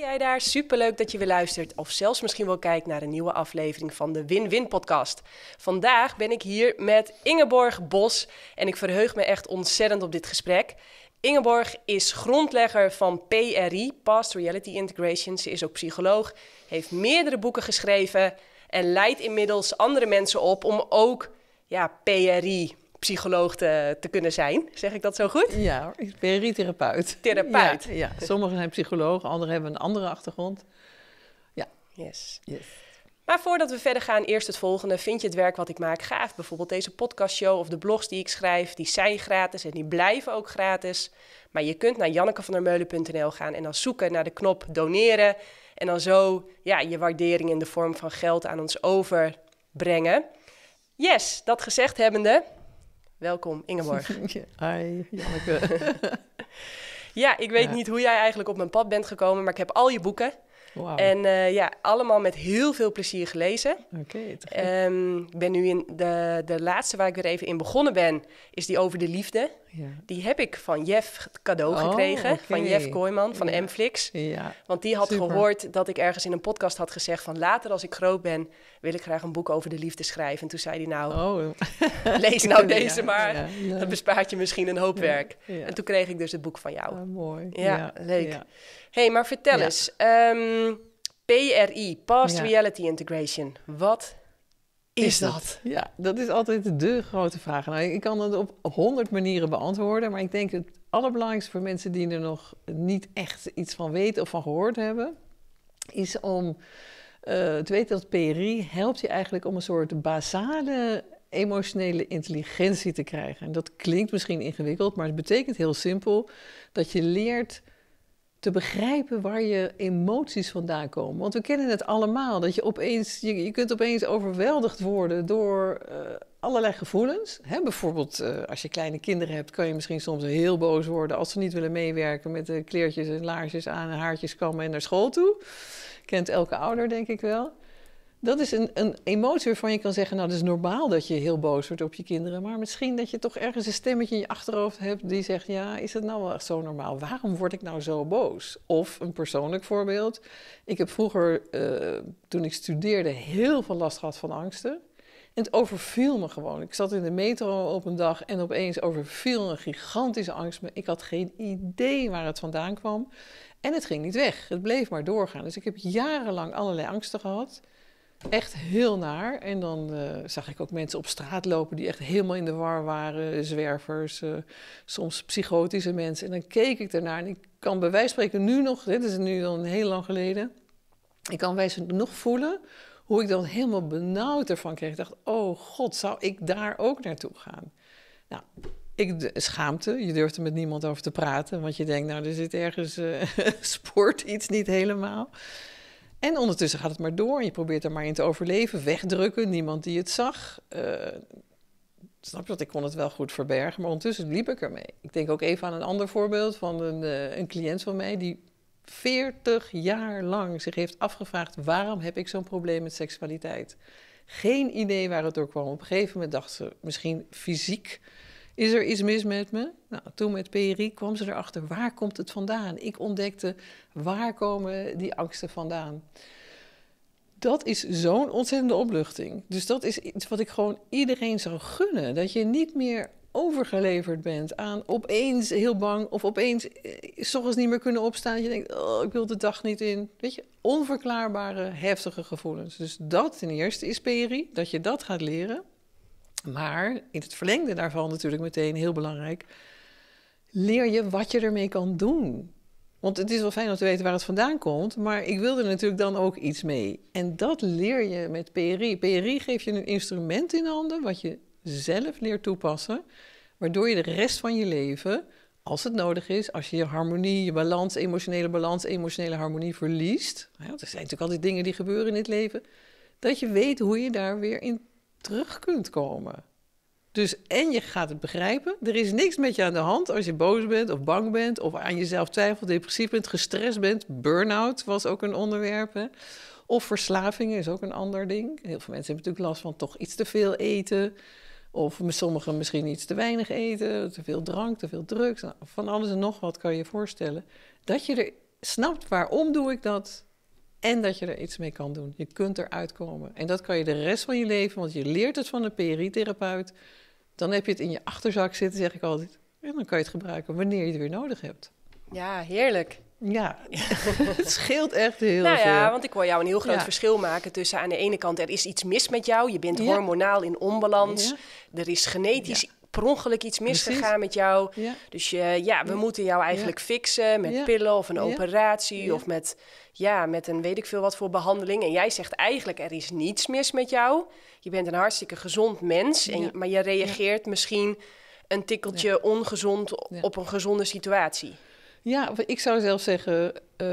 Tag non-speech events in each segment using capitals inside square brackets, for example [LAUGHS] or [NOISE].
jij daar, superleuk dat je weer luistert of zelfs misschien wel kijkt naar een nieuwe aflevering van de Win-Win podcast. Vandaag ben ik hier met Ingeborg Bos en ik verheug me echt ontzettend op dit gesprek. Ingeborg is grondlegger van PRI, Past Reality Integration. Ze is ook psycholoog, heeft meerdere boeken geschreven en leidt inmiddels andere mensen op om ook ja, PRI, psycholoog te, kunnen zijn. Zeg ik dat zo goed? Ja, ik ben Therapeut. Ja, sommigen zijn psycholoog, anderen hebben een andere achtergrond. Ja. Yes. yes. Maar voordat we verder gaan, eerst het volgende. Vind je het werk wat ik maak gaaf? Bijvoorbeeld deze podcastshow of de blogs die ik schrijf. Die zijn gratis en die blijven ook gratis. Maar je kunt naar jannekevandermeulen.nl gaan en dan zoeken naar de knop doneren. En dan zo ja, je waardering in de vorm van geld aan ons overbrengen. Yes, dat gezegd hebbende, Welkom, Ingeborg. [LAUGHS] Hi, Janneke. [LAUGHS] ja, ik weet niet hoe jij eigenlijk op mijn pad bent gekomen, maar ik heb al je boeken. Wow. En eh, ja, allemaal met heel veel plezier gelezen. Oké, okay, um, ehm, Ik ben nu in de, de laatste waar ik weer even in begonnen ben, is die over de liefde. Ja. Die heb ik van Jeff cadeau oh, gekregen. Van Jeff Kooijman van ja. Mflix. Ja. Want die had gehoord dat ik ergens in een podcast had gezegd van later als ik groot ben wil ik graag een boek over de liefde schrijven. En toen zei hij nou, oh. [LAUGHS] lees nou [LAUGHS] deze maar. Dat bespaart je misschien een hoop werk. En toen kreeg ik dus het boek van jou. Ah, mooi. Ja, leuk. hey, maar vertel eens. Ehm, PRI, Past Reality Integration. Wat is, dat? Ja, dat is altijd de grote vraag. Nou, ik kan het op honderd manieren beantwoorden, maar ik denk het allerbelangrijkste voor mensen die er nog niet echt iets van weten of van gehoord hebben, is om eh, te weten dat PRI helpt je eigenlijk om een soort basale emotionele intelligentie te krijgen. En dat klinkt misschien ingewikkeld, maar het betekent heel simpel dat je leert te begrijpen waar je emoties vandaan komen. Want we kennen het allemaal, dat je opeens, je, je kunt opeens overweldigd worden door eh, allerlei gevoelens. Hè, bijvoorbeeld eh, als je kleine kinderen hebt, kan je misschien soms heel boos worden als ze niet willen meewerken met de kleertjes en laarsjes aan en haartjes kammen en naar school toe. Kent elke ouder, denk ik wel. Dat is een, een, emotie waarvan je kan zeggen, nou, dat is normaal dat je heel boos wordt op je kinderen. Maar misschien dat je toch ergens een stemmetje in je achterhoofd hebt die zegt, ja, is dat nou wel echt zo normaal? Waarom word ik nou zo boos? Of een persoonlijk voorbeeld. Ik heb vroeger, eh, toen ik studeerde, heel veel last gehad van angsten. En het overviel me gewoon. Ik zat in de metro op een dag en opeens overviel een gigantische angst me. Ik had geen idee waar het vandaan kwam. En het ging niet weg. Het bleef maar doorgaan. Dus ik heb jarenlang allerlei angsten gehad. Echt heel naar. En dan eh, zag ik ook mensen op straat lopen die echt helemaal in de war waren. Zwervers, eh, soms psychotische mensen. En dan keek ik ernaar en ik kan bij wijze van spreken nu nog, dit is nu dan heel lang geleden. Ik kan bij wijze nog voelen hoe ik dan helemaal benauwd ervan kreeg. Ik dacht, oh god, zou ik daar ook naartoe gaan? Nou, ik, schaamte, je durft er met niemand over te praten. Want je denkt, nou, er zit ergens, eh, [LAUGHS] sport iets niet helemaal. En ondertussen gaat het maar door en je probeert er maar in te overleven, wegdrukken, niemand die het zag. Eh, snap je dat? Ik kon het wel goed verbergen, maar ondertussen liep ik ermee. Ik denk ook even aan een ander voorbeeld van een, eh, een cliënt van mij die 40 jaar lang zich heeft afgevraagd: waarom heb ik zo'n probleem met seksualiteit? Geen idee waar het door kwam. Op een gegeven moment dacht ze misschien fysiek is er iets mis met me? Nou, toen met PRI kwam ze erachter, waar komt het vandaan? Ik ontdekte, waar komen die angsten vandaan? Dat is zo'n ontzettende opluchting. Dus dat is iets wat ik gewoon iedereen zou gunnen. Dat je niet meer overgeleverd bent aan opeens heel bang of opeens eh, s'ochtends niet meer kunnen opstaan. Dat je denkt, oh, ik wil de dag niet in. Weet je, onverklaarbare heftige gevoelens. Dus dat ten eerste is Peri dat je dat gaat leren. Maar in het verlengde daarvan natuurlijk meteen heel belangrijk, leer je wat je ermee kan doen. Want het is wel fijn om te weten waar het vandaan komt, maar ik wil er natuurlijk dan ook iets mee. En dat leer je met PRI. PRI geeft je een instrument in handen wat je zelf leert toepassen, waardoor je de rest van je leven, als het nodig is, als je je harmonie, je balans, emotionele balans, emotionele harmonie verliest, want nou er zijn natuurlijk altijd dingen die gebeuren in het leven, dat je weet hoe je daar weer in terug kunt komen. Dus en je gaat het begrijpen. Er is niks met je aan de hand als je boos bent of bang bent of aan jezelf twijfelt, depressief bent, gestrest bent. Burn-out was ook een onderwerp. Of verslavingen is ook een ander ding. Heel veel mensen hebben natuurlijk last van toch iets te veel eten. Of sommigen misschien iets te weinig eten, te veel drank, te veel drugs. Nou, van alles en nog wat kan je je voorstellen. Dat je er snapt waarom doe ik dat, en dat je er iets mee kan doen. Je kunt eruit komen. En dat kan je de rest van je leven, want je leert het van een PRI-therapeut. Dan heb je het in je achterzak zitten, zeg ik altijd. En dan kan je het gebruiken wanneer je het weer nodig hebt. Ja, heerlijk. Ja, [LAUGHS] het scheelt echt heel nou veel. ja, want ik wil jou een heel groot verschil maken tussen aan de ene kant er is iets mis met jou, je bent hormonaal in onbalans, er is genetisch per ongeluk iets misgegaan met jou. Dus ja, we moeten jou eigenlijk fixen met pillen of een operatie of met, ja, met een weet ik veel wat voor behandeling. En jij zegt eigenlijk er is niets mis met jou. Je bent een hartstikke gezond mens, en, maar je reageert misschien een tikkeltje ongezond op een gezonde situatie. Ja, ik zou zelf zeggen, eh,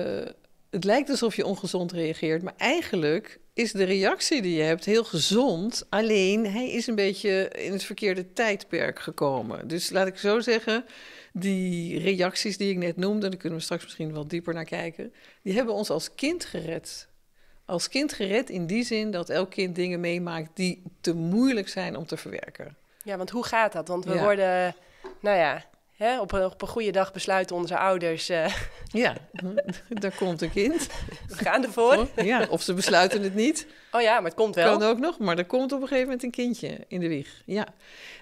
het lijkt alsof je ongezond reageert, maar eigenlijk is de reactie die je hebt heel gezond. Alleen hij is een beetje in het verkeerde tijdperk gekomen. Dus laat ik zo zeggen, die reacties die ik net noemde, daar kunnen we straks misschien wel dieper naar kijken, die hebben ons als kind gered. Als kind gered in die zin dat elk kind dingen meemaakt die te moeilijk zijn om te verwerken. Ja, want hoe gaat dat? Want we worden, nou ja, hè, op, een, goede dag besluiten onze ouders. Eh, [LAUGHS] ja, [LAUGHS] daar komt een kind. [LAUGHS] We gaan ervoor. Ja, of ze besluiten het niet. Oh ja, maar het komt wel. Kan ook nog, maar er komt op een gegeven moment een kindje in de wieg. Ja.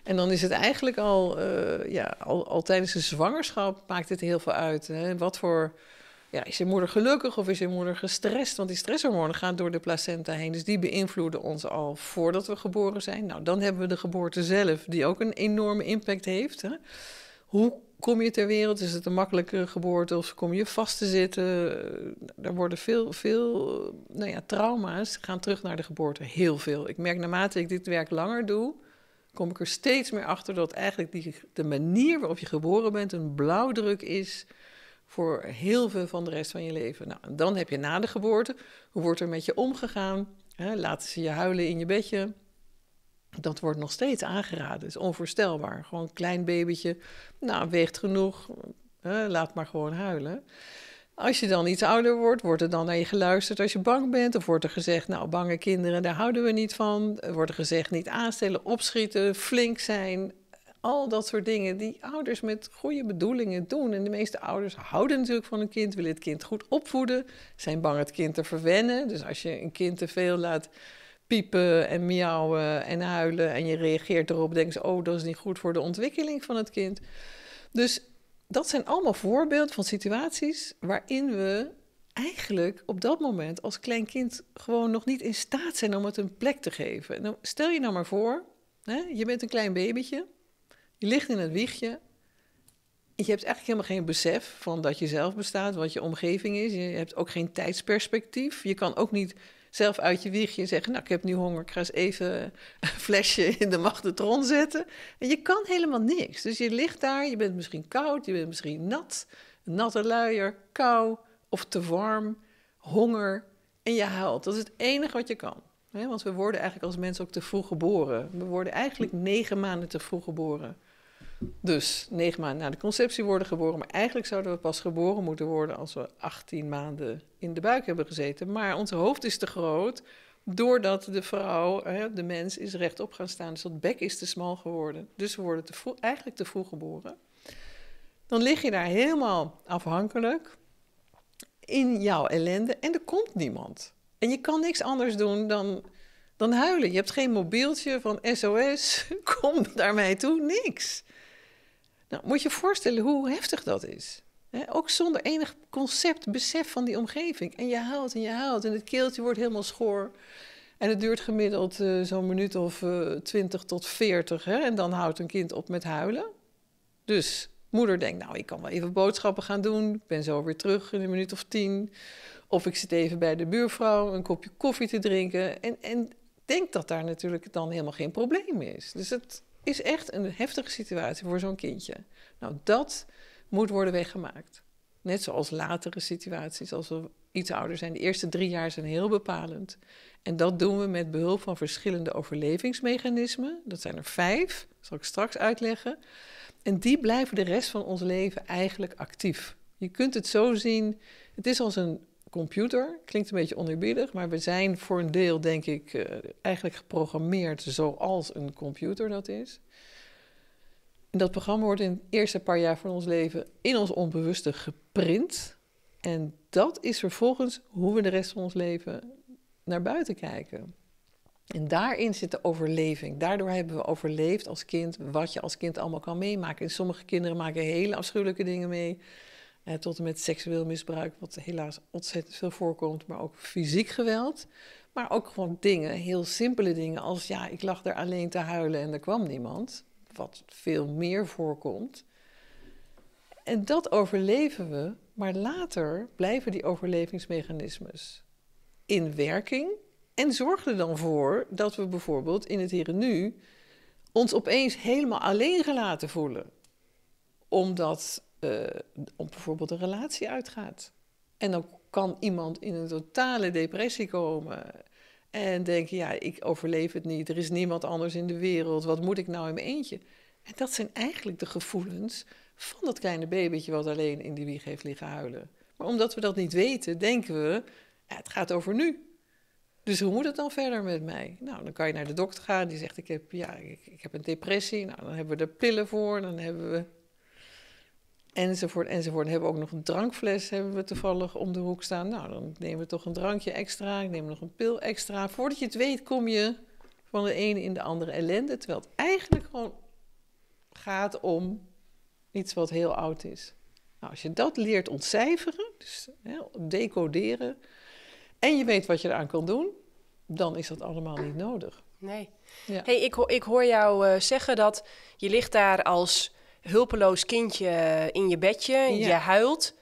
En dan is het eigenlijk al, eh, ja, al, al, tijdens de zwangerschap maakt het heel veel uit. Hè? Wat voor. Ja, is je moeder gelukkig of is je moeder gestrest? Want die stresshormonen gaan door de placenta heen. Dus die beïnvloeden ons al voordat we geboren zijn. Nou, dan hebben we de geboorte zelf, die ook een enorme impact heeft. Hè? Hoe kom je ter wereld? Is het een makkelijke geboorte of kom je vast te zitten? Er eh, worden veel, veel eh, nou ja, trauma's gaan terug naar de geboorte. Heel veel. Ik merk naarmate ik dit werk langer doe, kom ik er steeds meer achter dat eigenlijk die, de manier waarop je geboren bent een blauwdruk is voor heel veel van de rest van je leven. Nou, dan heb je na de geboorte, hoe wordt er met je omgegaan? Laten ze je huilen in je bedje? Dat wordt nog steeds aangeraden. Dat is onvoorstelbaar. Gewoon een klein babytje. Nou, weegt genoeg. laat maar gewoon huilen. Als je dan iets ouder wordt, wordt er dan naar je geluisterd als je bang bent? Of wordt er gezegd, nou, bange kinderen, daar houden we niet van. Wordt er gezegd, niet aanstellen, opschieten, flink zijn. Al dat soort dingen die ouders met goede bedoelingen doen. En de meeste ouders houden natuurlijk van hun kind, willen het kind goed opvoeden. Zijn bang het kind te verwennen. Dus als je een kind te veel laat piepen en miauwen en huilen. En je reageert erop, denk je oh, dat is niet goed voor de ontwikkeling van het kind. Dus dat zijn allemaal voorbeelden van situaties waarin we eigenlijk op dat moment als klein kind gewoon nog niet in staat zijn om het een plek te geven. Nou, stel je nou maar voor, hè, je bent een klein babytje, je ligt in het wiegje. Je hebt eigenlijk helemaal geen besef van dat je zelf bestaat, wat je omgeving is. Je hebt ook geen tijdsperspectief. Je kan ook niet zelf uit je wiegje zeggen: Nou, ik heb nu honger, ik ga eens even een flesje in de magnetron zetten. En je kan helemaal niks. Dus je ligt daar, je bent misschien koud, je bent misschien nat, natte luier, kou of te warm, honger en je huilt. Dat is het enige wat je kan. Want we worden eigenlijk als mensen ook te vroeg geboren. We worden eigenlijk negen maanden te vroeg geboren. Dus negen maanden na de conceptie worden geboren. Maar eigenlijk zouden we pas geboren moeten worden als we 18 maanden in de buik hebben gezeten. Maar ons hoofd is te groot, doordat de vrouw, de mens, is rechtop gaan staan. Dus dat bek is te smal geworden. Dus we worden te eigenlijk te vroeg geboren. Dan lig je daar helemaal afhankelijk in jouw ellende en er komt niemand. En je kan niks anders doen dan, dan huilen. Je hebt geen mobieltje van SOS, [LAUGHS] kom daarmee mij toe, niks. Nou, moet je je voorstellen hoe heftig dat is. ook zonder enig concept, besef van die omgeving. En je houdt en je haalt en het keeltje wordt helemaal schoor. En het duurt gemiddeld eh, zo'n minuut of eh, twintig tot veertig. En dan houdt een kind op met huilen. Dus moeder denkt, nou, ik kan wel even boodschappen gaan doen. Ik ben zo weer terug in een minuut of tien. Of ik zit even bij de buurvrouw een kopje koffie te drinken. En, en denk dat daar natuurlijk dan helemaal geen probleem is. Dus het, is echt een heftige situatie voor zo'n kindje. Nou, dat moet worden weggemaakt. Net zoals latere situaties, als we iets ouder zijn. De eerste drie jaar zijn heel bepalend. En dat doen we met behulp van verschillende overlevingsmechanismen. Dat zijn er vijf, zal ik straks uitleggen. En die blijven de rest van ons leven eigenlijk actief. Je kunt het zo zien, het is als een computer. Klinkt een beetje oneerbiedig, maar we zijn voor een deel, denk ik, eh, eigenlijk geprogrammeerd zoals een computer dat is. En dat programma wordt in het eerste paar jaar van ons leven in ons onbewuste geprint. En dat is vervolgens hoe we de rest van ons leven naar buiten kijken. En daarin zit de overleving. Daardoor hebben we overleefd als kind wat je als kind allemaal kan meemaken. En sommige kinderen maken hele afschuwelijke dingen mee eh, tot en met seksueel misbruik, wat helaas ontzettend veel voorkomt, maar ook fysiek geweld. Maar ook gewoon dingen, heel simpele dingen als ja, ik lag er alleen te huilen en er kwam niemand, wat veel meer voorkomt. En dat overleven we, maar later blijven die overlevingsmechanismes in werking en zorgen er dan voor dat we bijvoorbeeld in het hier en nu ons opeens helemaal alleen gelaten voelen. Omdat eh, om bijvoorbeeld een relatie uitgaat. En dan kan iemand in een totale depressie komen. En denken, ja, ik overleef het niet. Er is niemand anders in de wereld. Wat moet ik nou in mijn eentje? En dat zijn eigenlijk de gevoelens van dat kleine babytje wat alleen in die wieg heeft liggen huilen. Maar omdat we dat niet weten, denken we, ja, het gaat over nu. Dus hoe moet het dan verder met mij? Nou, dan kan je naar de dokter gaan. Die zegt, ik heb, ja, ik, ik heb een depressie. Nou, dan hebben we er pillen voor. Dan hebben we enzovoort, enzovoort. hebben we ook nog een drankfles, hebben we toevallig om de hoek staan. Nou, dan nemen we toch een drankje extra, ik neem nog een pil extra. Voordat je het weet, kom je van de ene in de andere ellende. Terwijl het eigenlijk gewoon gaat om iets wat heel oud is. Nou, als je dat leert ontcijferen, dus hè, decoderen, en je weet wat je eraan kan doen, dan is dat allemaal niet nodig. Nee. Hey, ik, ik hoor jou eh, zeggen dat je ligt daar als hulpeloos kindje in je bedje, ja. je huilt.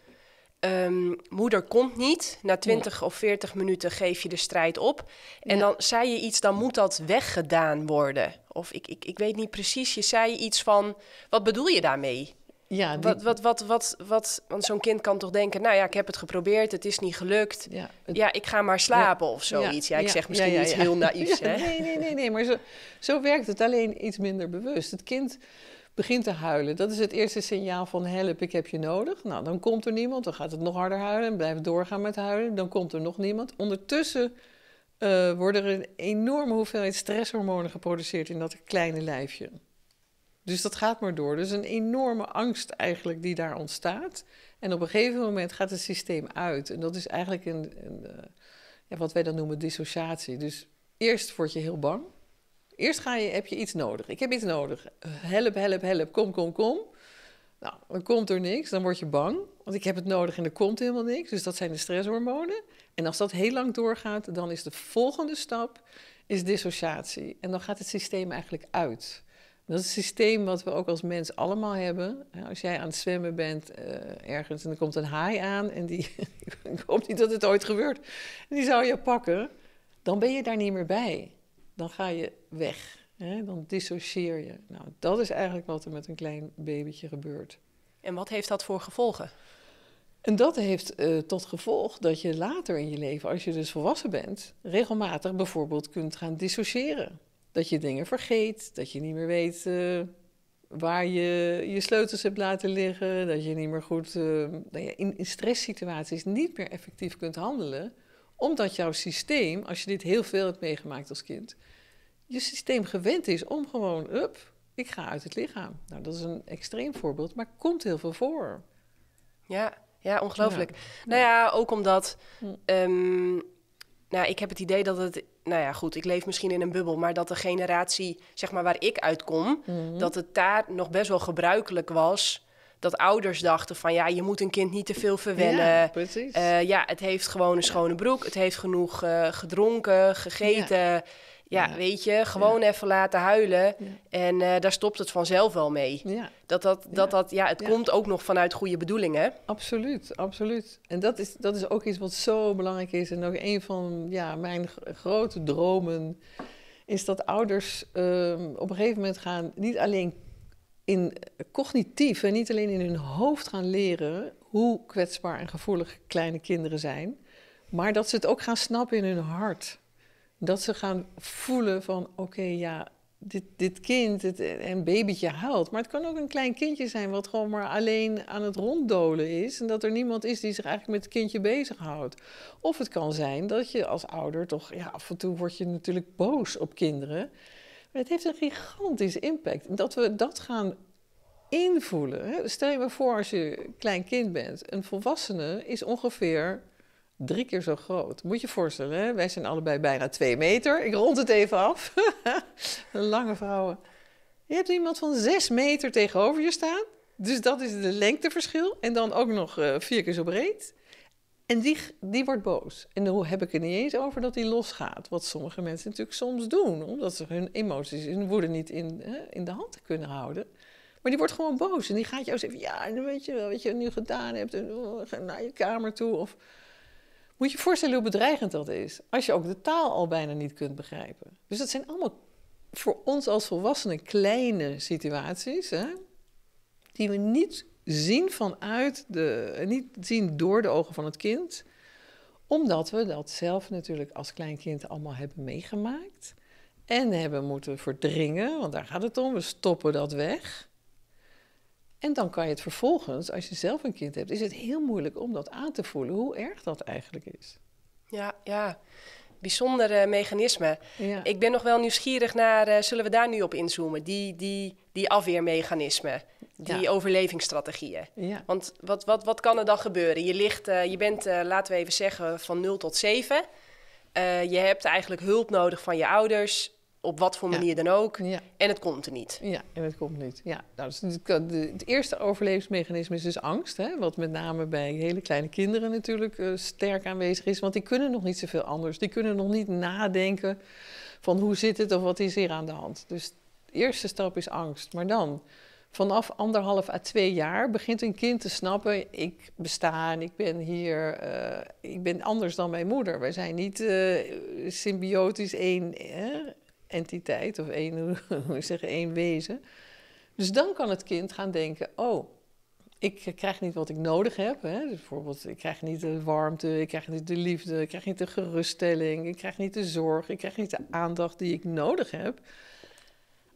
Ehm, moeder komt niet. Na 20 of 40 minuten geef je de strijd op. En dan zei je iets, dan moet dat weggedaan worden. Of ik, ik, ik weet niet precies, je zei iets van, wat bedoel je daarmee? Ja, die... wat, wat, wat, wat, wat, want zo'n kind kan toch denken, nou ja, ik heb het geprobeerd, het is niet gelukt. Ja, ja ik ga maar slapen of zoiets. Ja, ik zeg misschien iets heel naïefs. [LAUGHS] Hè? Nee, nee, nee, nee, maar zo, zo werkt het alleen iets minder bewust. Het kind begint te huilen. Dat is het eerste signaal van help, ik heb je nodig. Nou, dan komt er niemand, dan gaat het nog harder huilen en blijft doorgaan met huilen. Dan komt er nog niemand. Ondertussen eh, worden er een enorme hoeveelheid stresshormonen geproduceerd in dat kleine lijfje. Dus dat gaat maar door. Dus een enorme angst eigenlijk die daar ontstaat. En op een gegeven moment gaat het systeem uit. En dat is eigenlijk een, een, eh, ja, wat wij dan noemen dissociatie. Dus eerst word je heel bang. Eerst ga je, heb je iets nodig. Ik heb iets nodig. Help, help, help. Kom, kom, kom. Nou, dan komt er niks. Dan word je bang. Want ik heb het nodig en er komt helemaal niks. Dus dat zijn de stresshormonen. En als dat heel lang doorgaat, dan is de volgende stap is dissociatie. En dan gaat het systeem eigenlijk uit. Dat is het systeem wat we ook als mens allemaal hebben. Als jij aan het zwemmen bent eh, ergens en er komt een haai aan en die, [LAUGHS] ik hoop niet dat het ooit gebeurt, die zou je pakken, dan ben je daar niet meer bij dan ga je weg. Hè? Dan dissocieer je. Nou, dat is eigenlijk wat er met een klein babytje gebeurt. En wat heeft dat voor gevolgen? En dat heeft eh, tot gevolg dat je later in je leven, als je dus volwassen bent, regelmatig bijvoorbeeld kunt gaan dissociëren. Dat je dingen vergeet, dat je niet meer weet eh, waar je je sleutels hebt laten liggen, dat je niet meer goed eh, nou in, in stresssituaties niet meer effectief kunt handelen omdat jouw systeem, als je dit heel veel hebt meegemaakt als kind, je systeem gewend is om gewoon, up, ik ga uit het lichaam. Nou, dat is een extreem voorbeeld, maar komt heel veel voor. Ja, ja ongelooflijk. Nou ja, ook omdat. Um, nou, ik heb het idee dat het. Nou ja, goed, ik leef misschien in een bubbel, maar dat de generatie, zeg maar, waar ik uitkom, kom, mhm. dat het daar nog best wel gebruikelijk was dat ouders dachten van ja, je moet een kind niet te veel verwennen. Ja, precies. Eh, ja, het heeft gewoon een schone broek. Het heeft genoeg eh, gedronken, gegeten. Ja. weet je, gewoon even laten huilen. En eh, daar stopt het vanzelf wel mee. Dat dat, dat dat, ja, het komt ook nog vanuit goede bedoelingen. Absoluut, absoluut. En dat is, dat is ook iets wat zo belangrijk is. En nog een van ja, mijn grote dromen is dat ouders ehm, op een gegeven moment gaan niet alleen in cognitief en niet alleen in hun hoofd gaan leren hoe kwetsbaar en gevoelig kleine kinderen zijn, maar dat ze het ook gaan snappen in hun hart. Dat ze gaan voelen van oké, ja, dit, dit kind, en een babytje huilt. Maar het kan ook een klein kindje zijn wat gewoon maar alleen aan het ronddolen is. En dat er niemand is die zich eigenlijk met het kindje bezighoudt. Of het kan zijn dat je als ouder toch, ja, af en toe word je natuurlijk boos op kinderen het heeft een gigantische impact. Dat we dat gaan invoelen. Hè? Stel je maar voor als je klein kind bent. Een volwassene is ongeveer drie keer zo groot. Moet je je voorstellen, hè? wij zijn allebei bijna twee meter. Ik rond het even af. [LAUGHS] Lange vrouwen. Je hebt iemand van zes meter tegenover je staan. Dus dat is de lengteverschil. En dan ook nog eh, vier keer zo breed. En die, die wordt boos. En dan heb ik het niet eens over dat die losgaat. Wat sommige mensen natuurlijk soms doen, omdat ze hun emoties en woede niet in, hè, in de hand kunnen houden. Maar die wordt gewoon boos en die gaat jou zeggen: Ja, dan weet je wel wat je nu gedaan hebt. En oh, ga naar je kamer toe. Of... Moet je je voorstellen hoe bedreigend dat is. Als je ook de taal al bijna niet kunt begrijpen. Dus dat zijn allemaal voor ons als volwassenen kleine situaties hè, die we niet zien vanuit de, eh, niet zien door de ogen van het kind, omdat we dat zelf natuurlijk als kleinkind allemaal hebben meegemaakt en hebben moeten verdringen, want daar gaat het om, we stoppen dat weg. En dan kan je het vervolgens, als je zelf een kind hebt, is het heel moeilijk om dat aan te voelen, hoe erg dat eigenlijk is. Ja, ja bijzondere mechanismen. Ik ben nog wel nieuwsgierig naar, eh, zullen we daar nu op inzoomen? Die, die, die afweermechanismen, die overlevingsstrategieën. Want wat, wat, wat kan er dan gebeuren? Je, ligt, eh, je bent, eh, laten we even zeggen, van 0 tot 7. je hebt eigenlijk hulp nodig van je ouders op wat voor manier dan ook. En het komt er niet. Ja, en het komt niet. Ja, nou, dus het, het, eerste overlevingsmechanisme is dus angst. Hè, wat met name bij hele kleine kinderen natuurlijk eh, sterk aanwezig is. Want die kunnen nog niet zoveel anders. Die kunnen nog niet nadenken van hoe zit het of wat is hier aan de hand. Dus de eerste stap is angst. Maar dan, vanaf anderhalf à twee jaar begint een kind te snappen: ik besta en ik ben hier, eh, ik ben anders dan mijn moeder. Wij zijn niet eh, symbiotisch één entiteit of één, [LAUGHS] hoe zeg, één wezen. Dus dan kan het kind gaan denken, oh, ik krijg niet wat ik nodig heb. Hè? Dus bijvoorbeeld, ik krijg niet de warmte, ik krijg niet de liefde, ik krijg niet de geruststelling, ik krijg niet de zorg, ik krijg niet de aandacht die ik nodig heb.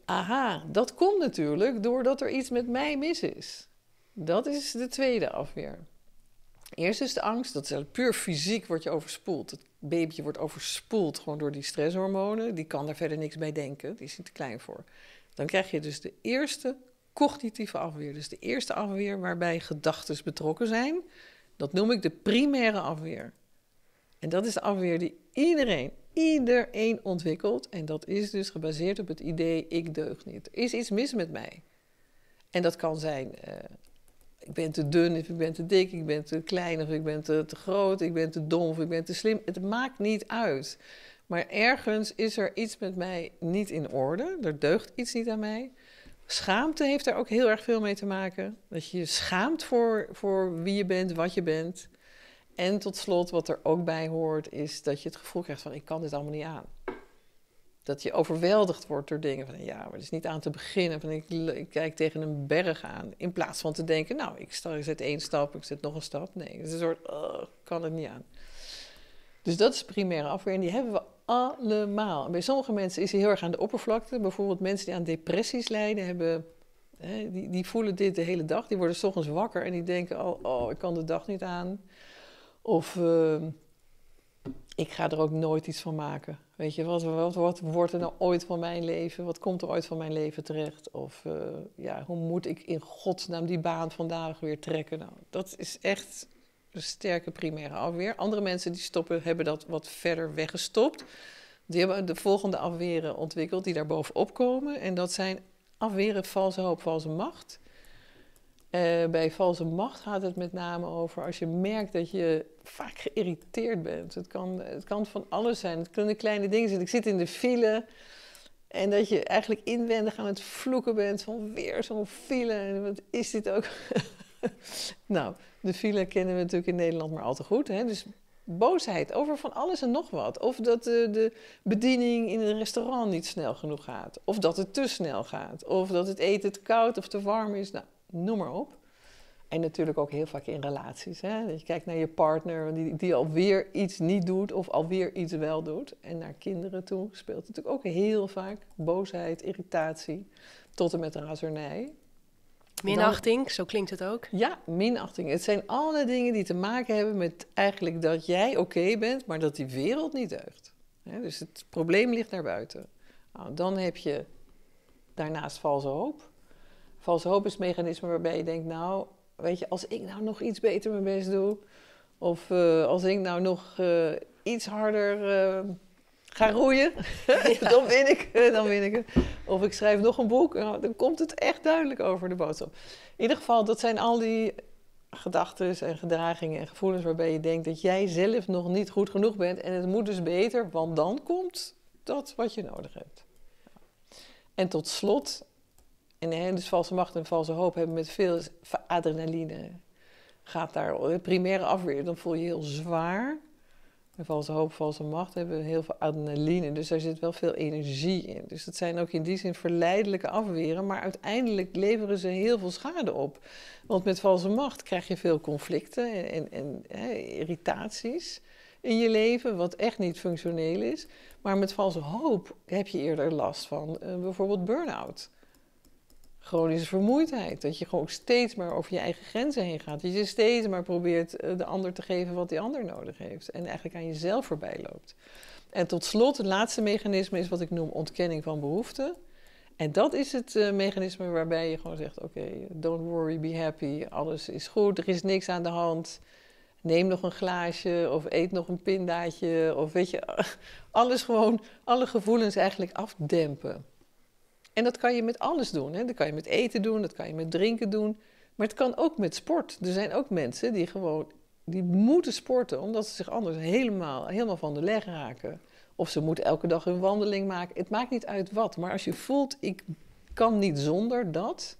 Aha, dat komt natuurlijk doordat er iets met mij mis is. Dat is de tweede afweer. Eerst is de angst, dat is puur fysiek wordt je overspoeld babyje wordt overspoeld gewoon door die stresshormonen. Die kan daar verder niks mee denken. Die is er te klein voor. Dan krijg je dus de eerste cognitieve afweer. Dus de eerste afweer waarbij gedachten betrokken zijn. Dat noem ik de primaire afweer. En dat is de afweer die iedereen, iedereen ontwikkelt. En dat is dus gebaseerd op het idee: ik deug niet. Er is iets mis met mij. En dat kan zijn eh, ik ben te dun of ik ben te dik, ik ben te klein of ik ben te, groot, ik ben te dom of ik ben te slim. Het maakt niet uit. Maar ergens is er iets met mij niet in orde. Er deugt iets niet aan mij. Schaamte heeft daar ook heel erg veel mee te maken. Dat je je schaamt voor, voor wie je bent, wat je bent. En tot slot, wat er ook bij hoort, is dat je het gevoel krijgt van ik kan dit allemaal niet aan dat je overweldigd wordt door dingen van ja, maar het is niet aan te beginnen. ik, kijk tegen een berg aan. In plaats van te denken, nou, ik, sta, ik zet één stap, ik zet nog een stap. Nee, het is een soort, oh, kan het niet aan. Dus dat is primaire afweer en die hebben we allemaal. bij sommige mensen is die heel erg aan de oppervlakte. Bijvoorbeeld mensen die aan depressies lijden, hebben, hè, die, die voelen dit de hele dag. Die worden s ochtends wakker en die denken, oh, oh ik kan de dag niet aan. Of... Ehm, ik ga er ook nooit iets van maken. Weet je, wat, wat, wordt er nou ooit van mijn leven? Wat komt er ooit van mijn leven terecht? Of eh, ja, hoe moet ik in godsnaam die baan vandaag weer trekken? Nou, dat is echt een sterke primaire afweer. Andere mensen die stoppen, hebben dat wat verder weggestopt. Die hebben de volgende afweren ontwikkeld die daar bovenop komen. En dat zijn afweren valse hoop, valse macht. Eh, bij valse macht gaat het met name over als je merkt dat je vaak geïrriteerd bent. Het kan, het kan van alles zijn. Het kunnen kleine dingen zijn. Ik zit in de file en dat je eigenlijk inwendig aan het vloeken bent van weer zo'n file. En wat is dit ook? [LAUGHS] nou, de file kennen we natuurlijk in Nederland maar al te goed. Hè? Dus boosheid over van alles en nog wat. Of dat de, de bediening in een restaurant niet snel genoeg gaat. Of dat het te snel gaat. Of dat het eten te koud of te warm is. Nou, noem maar op. En natuurlijk ook heel vaak in relaties. Hè? Dat je kijkt naar je partner die, die alweer iets niet doet of alweer iets wel doet. En naar kinderen toe speelt natuurlijk ook heel vaak boosheid, irritatie, tot en met razernij. Minachting, zo klinkt het ook. Ja, minachting. Het zijn alle dingen die te maken hebben met eigenlijk dat jij oké bent, maar dat die wereld niet deugt. Dus het probleem ligt naar buiten. Nou, dan heb je daarnaast valse hoop valse mechanisme waarbij je denkt, nou, weet je, als ik nou nog iets beter mijn best doe, of eh, als ik nou nog eh, iets harder eh, ga roeien, [LAUGHS] [LAUGHS] dan win ik, dan win ik het. Of ik schrijf nog een boek, nou, dan komt het echt duidelijk over de boodschap. In ieder geval, dat zijn al die gedachten en gedragingen en gevoelens waarbij je denkt dat jij zelf nog niet goed genoeg bent en het moet dus beter, want dan komt dat wat je nodig hebt. En tot slot en dus valse macht en valse hoop hebben met veel adrenaline. Gaat daar primaire afweer, dan voel je, heel zwaar. En valse hoop, valse macht hebben heel veel adrenaline. Dus daar zit wel veel energie in. Dus dat zijn ook in die zin verleidelijke afweren. Maar uiteindelijk leveren ze heel veel schade op. Want met valse macht krijg je veel conflicten en, en, hè, irritaties in je leven, wat echt niet functioneel is. Maar met valse hoop heb je eerder last van eh, bijvoorbeeld burn-out chronische vermoeidheid. Dat je gewoon steeds maar over je eigen grenzen heen gaat. Dat je steeds maar probeert eh, de ander te geven wat die ander nodig heeft. En eigenlijk aan jezelf voorbij loopt. En tot slot, het laatste mechanisme is wat ik noem ontkenning van behoeften. En dat is het eh, mechanisme waarbij je gewoon zegt: Oké, don't worry, be happy. Alles is goed, er is niks aan de hand. Neem nog een glaasje of eet nog een pindaatje. Of weet je, [LAUGHS] alles gewoon, alle gevoelens eigenlijk afdempen. En dat kan je met alles doen. Hè? Dat kan je met eten doen, dat kan je met drinken doen. Maar het kan ook met sport. Er zijn ook mensen die gewoon die moeten sporten, omdat ze zich anders helemaal, helemaal van de leg raken. Of ze moeten elke dag een wandeling maken. Het maakt niet uit wat. Maar als je voelt, ik kan niet zonder dat.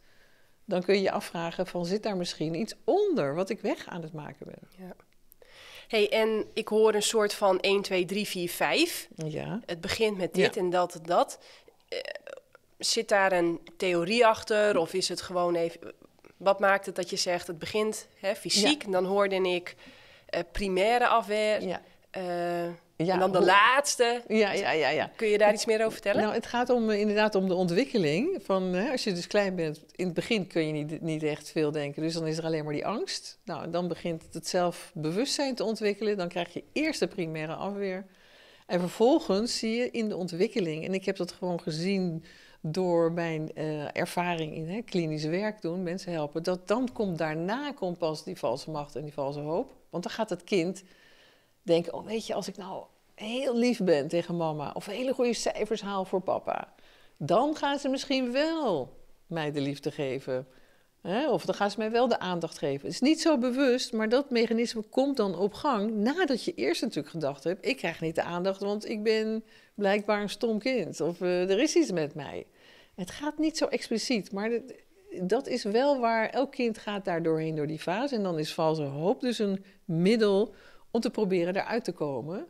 Dan kun je je afvragen van zit daar misschien iets onder wat ik weg aan het maken ben. Ja. Hey, en ik hoor een soort van 1, 2, 3, 4, 5. Ja. Het begint met dit en dat en dat. Eh, zit daar een theorie achter? Of is het gewoon even. Wat maakt het dat je zegt het begint hè, fysiek? Dan hoorde ik eh, primaire afweer. Ja. Eh, ja, en dan de laatste. Ja, ja, ja, Kun je daar iets meer over vertellen? Nou, het gaat om, eh, inderdaad om de ontwikkeling. Van, hè, als je dus klein bent, in het begin kun je niet, niet echt veel denken. Dus dan is er alleen maar die angst. Nou, dan begint het zelfbewustzijn te ontwikkelen. Dan krijg je eerst de primaire afweer. En vervolgens zie je in de ontwikkeling, en ik heb dat gewoon gezien door mijn eh, ervaring in hè, klinisch werk doen, mensen helpen, dat dan komt daarna komt pas die valse macht en die valse hoop. Want dan gaat het kind denken, oh weet je, als ik nou heel lief ben tegen mama of hele goede cijfers haal voor papa, dan gaan ze misschien wel mij de liefde geven. Hè? Of dan gaan ze mij wel de aandacht geven. Het is niet zo bewust, maar dat mechanisme komt dan op gang nadat je eerst natuurlijk gedacht hebt: ik krijg niet de aandacht, want ik ben blijkbaar een stom kind. Of eh, er is iets met mij. Het gaat niet zo expliciet, maar dat, dat is wel waar elk kind gaat daar doorheen door die fase. En dan is valse hoop dus een middel om te proberen eruit te komen.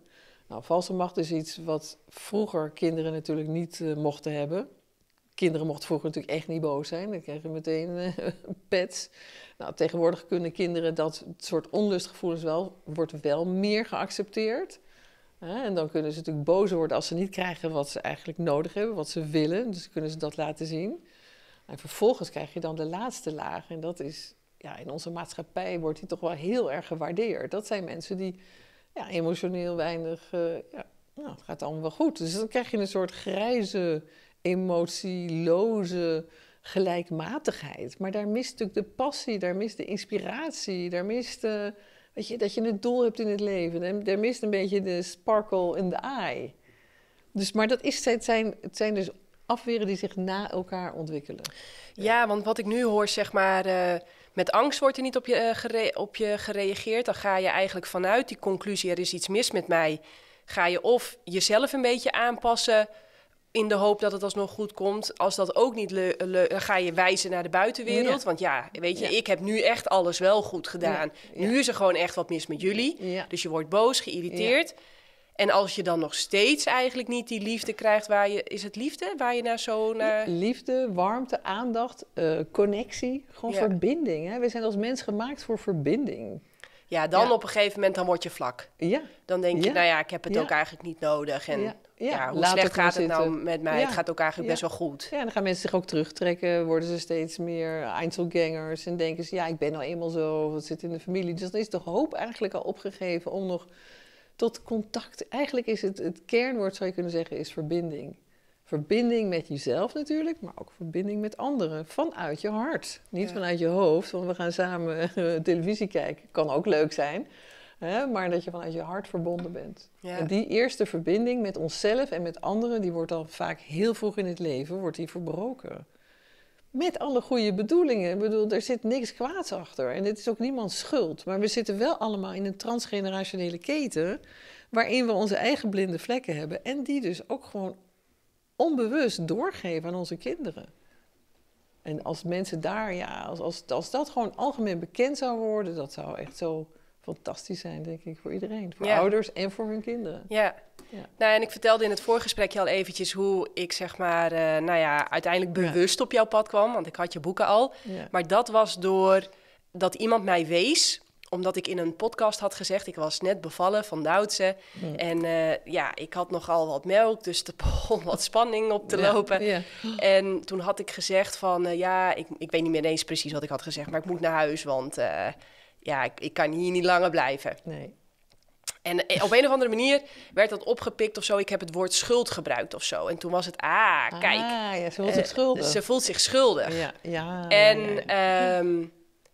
Nou, valse macht is iets wat vroeger kinderen natuurlijk niet eh, mochten hebben. Kinderen mochten vroeger natuurlijk echt niet boos zijn. Dan kregen meteen uh, [LAUGHS] pets. Nou, tegenwoordig kunnen kinderen dat soort onlustgevoelens wel, wordt wel meer geaccepteerd. En dan kunnen ze natuurlijk boos worden als ze niet krijgen wat ze eigenlijk nodig hebben, wat ze willen. Dus kunnen ze dat laten zien. En vervolgens krijg je dan de laatste laag. En dat is, ja, in onze maatschappij wordt die toch wel heel erg gewaardeerd. Dat zijn mensen die ja, emotioneel weinig, eh, ja, nou, het gaat allemaal wel goed. Dus dan krijg je een soort grijze, emotieloze gelijkmatigheid. Maar daar mist natuurlijk de passie, daar mist de inspiratie, daar mist... Dat je, dat je een doel hebt in het leven. En er mist een beetje de sparkle in the eye. Dus, maar dat is, het, zijn, het zijn dus afweren die zich na elkaar ontwikkelen. Ja, want wat ik nu hoor, zeg maar, eh, met angst wordt er niet op je, eh, op je gereageerd. Dan ga je eigenlijk vanuit die conclusie, er is iets mis met mij. Ga je of jezelf een beetje aanpassen in de hoop dat het alsnog goed komt. Als dat ook niet lukt, ga je wijzen naar de buitenwereld. Want ja, weet je, ik heb nu echt alles wel goed gedaan. Nu is er gewoon echt wat mis met jullie. Dus je wordt boos, geïrriteerd. En als je dan nog steeds eigenlijk niet die liefde krijgt waar je... Is het liefde waar je naar nou zo naar... Liefde, warmte, aandacht, eh, connectie. Gewoon verbinding. Hè? We zijn als mens gemaakt voor verbinding. Ja, dan op een gegeven moment dan word je vlak. Ja. Dan denk je, nou ja, ik heb het ook eigenlijk niet nodig. En ja, hoe slecht gaat het nou met mij? Het gaat ook eigenlijk best wel goed. Ja, dan gaan mensen zich ook terugtrekken. Worden ze steeds meer Einzelgangers. En denken ze, ja, ik ben nou eenmaal zo. het zit in de familie. Dus dan is de hoop eigenlijk al opgegeven om nog tot contact... Eigenlijk is het, het kernwoord, zou je kunnen zeggen, is verbinding. Verbinding met jezelf natuurlijk, maar ook verbinding met anderen. Vanuit je hart. Niet vanuit je hoofd, want we gaan samen [LAUGHS] televisie kijken. Kan ook leuk zijn. Maar dat je vanuit je hart verbonden bent. En die eerste verbinding met onszelf en met anderen, die wordt dan vaak heel vroeg in het leven wordt die verbroken. Met alle goede bedoelingen. Ik bedoel, er zit niks kwaads achter. En het is ook niemands schuld. Maar we zitten wel allemaal in een transgenerationele keten. waarin we onze eigen blinde vlekken hebben. En die dus ook gewoon onbewust doorgeven aan onze kinderen. En als mensen daar, ja, als, als, als dat gewoon algemeen bekend zou worden, dat zou echt zo fantastisch zijn, denk ik, voor iedereen. Voor ouders en voor hun kinderen. Ja. ja. Nou, en ik vertelde in het je al eventjes hoe ik, zeg maar, eh, nou ja, uiteindelijk bewust op jouw pad kwam. Want ik had je boeken al. Maar dat was door dat iemand mij wees omdat ik in een podcast had gezegd, ik was net bevallen van Duitse. En eh, ja, ik had nogal wat melk, dus er begon wat spanning op te lopen. En toen had ik gezegd van, eh, ja, ik, ik weet niet meer eens precies wat ik had gezegd, maar ik moet naar huis, want ja, ik, ik kan hier niet langer blijven. Nee. En eh, op een of andere manier werd dat opgepikt of zo. Ik heb het woord schuld gebruikt of zo. En toen was het, ah, ah kijk. Ah, ja, ze voelt zich eh, schuldig. Ze voelt zich schuldig. Ja, ja, en ehm,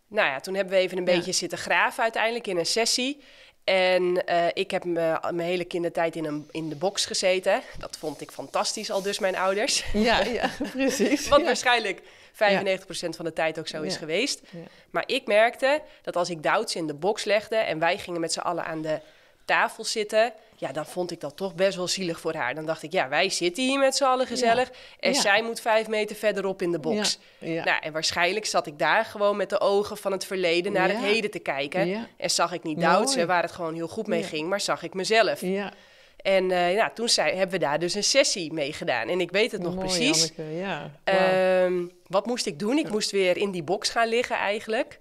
nou ja, toen hebben we even een beetje zitten graven uiteindelijk in een sessie. En eh, ik heb mijn hele kindertijd in, een, in de box gezeten. Dat vond ik fantastisch, al dus mijn ouders. Ja, [LAUGHS] ja precies. Want waarschijnlijk 95% van de tijd ook zo is geweest. Maar ik merkte dat als ik Douds in de box legde en wij gingen met z'n allen aan de tafel zitten, ja, dan vond ik dat toch best wel zielig voor haar. Dan dacht ik, ja, wij zitten hier met z'n allen gezellig en zij moet vijf meter verderop in de box. Ja. Nou, en waarschijnlijk zat ik daar gewoon met de ogen van het verleden naar het heden te kijken en zag ik niet Douds, waar het gewoon heel goed mee ging, maar zag ik mezelf. En ja, eh, nou, toen zei, hebben we daar dus een sessie mee gedaan. En ik weet het nog precies. Janneke, ja. Ehm, wat moest ik doen? Ik moest weer in die box gaan liggen eigenlijk.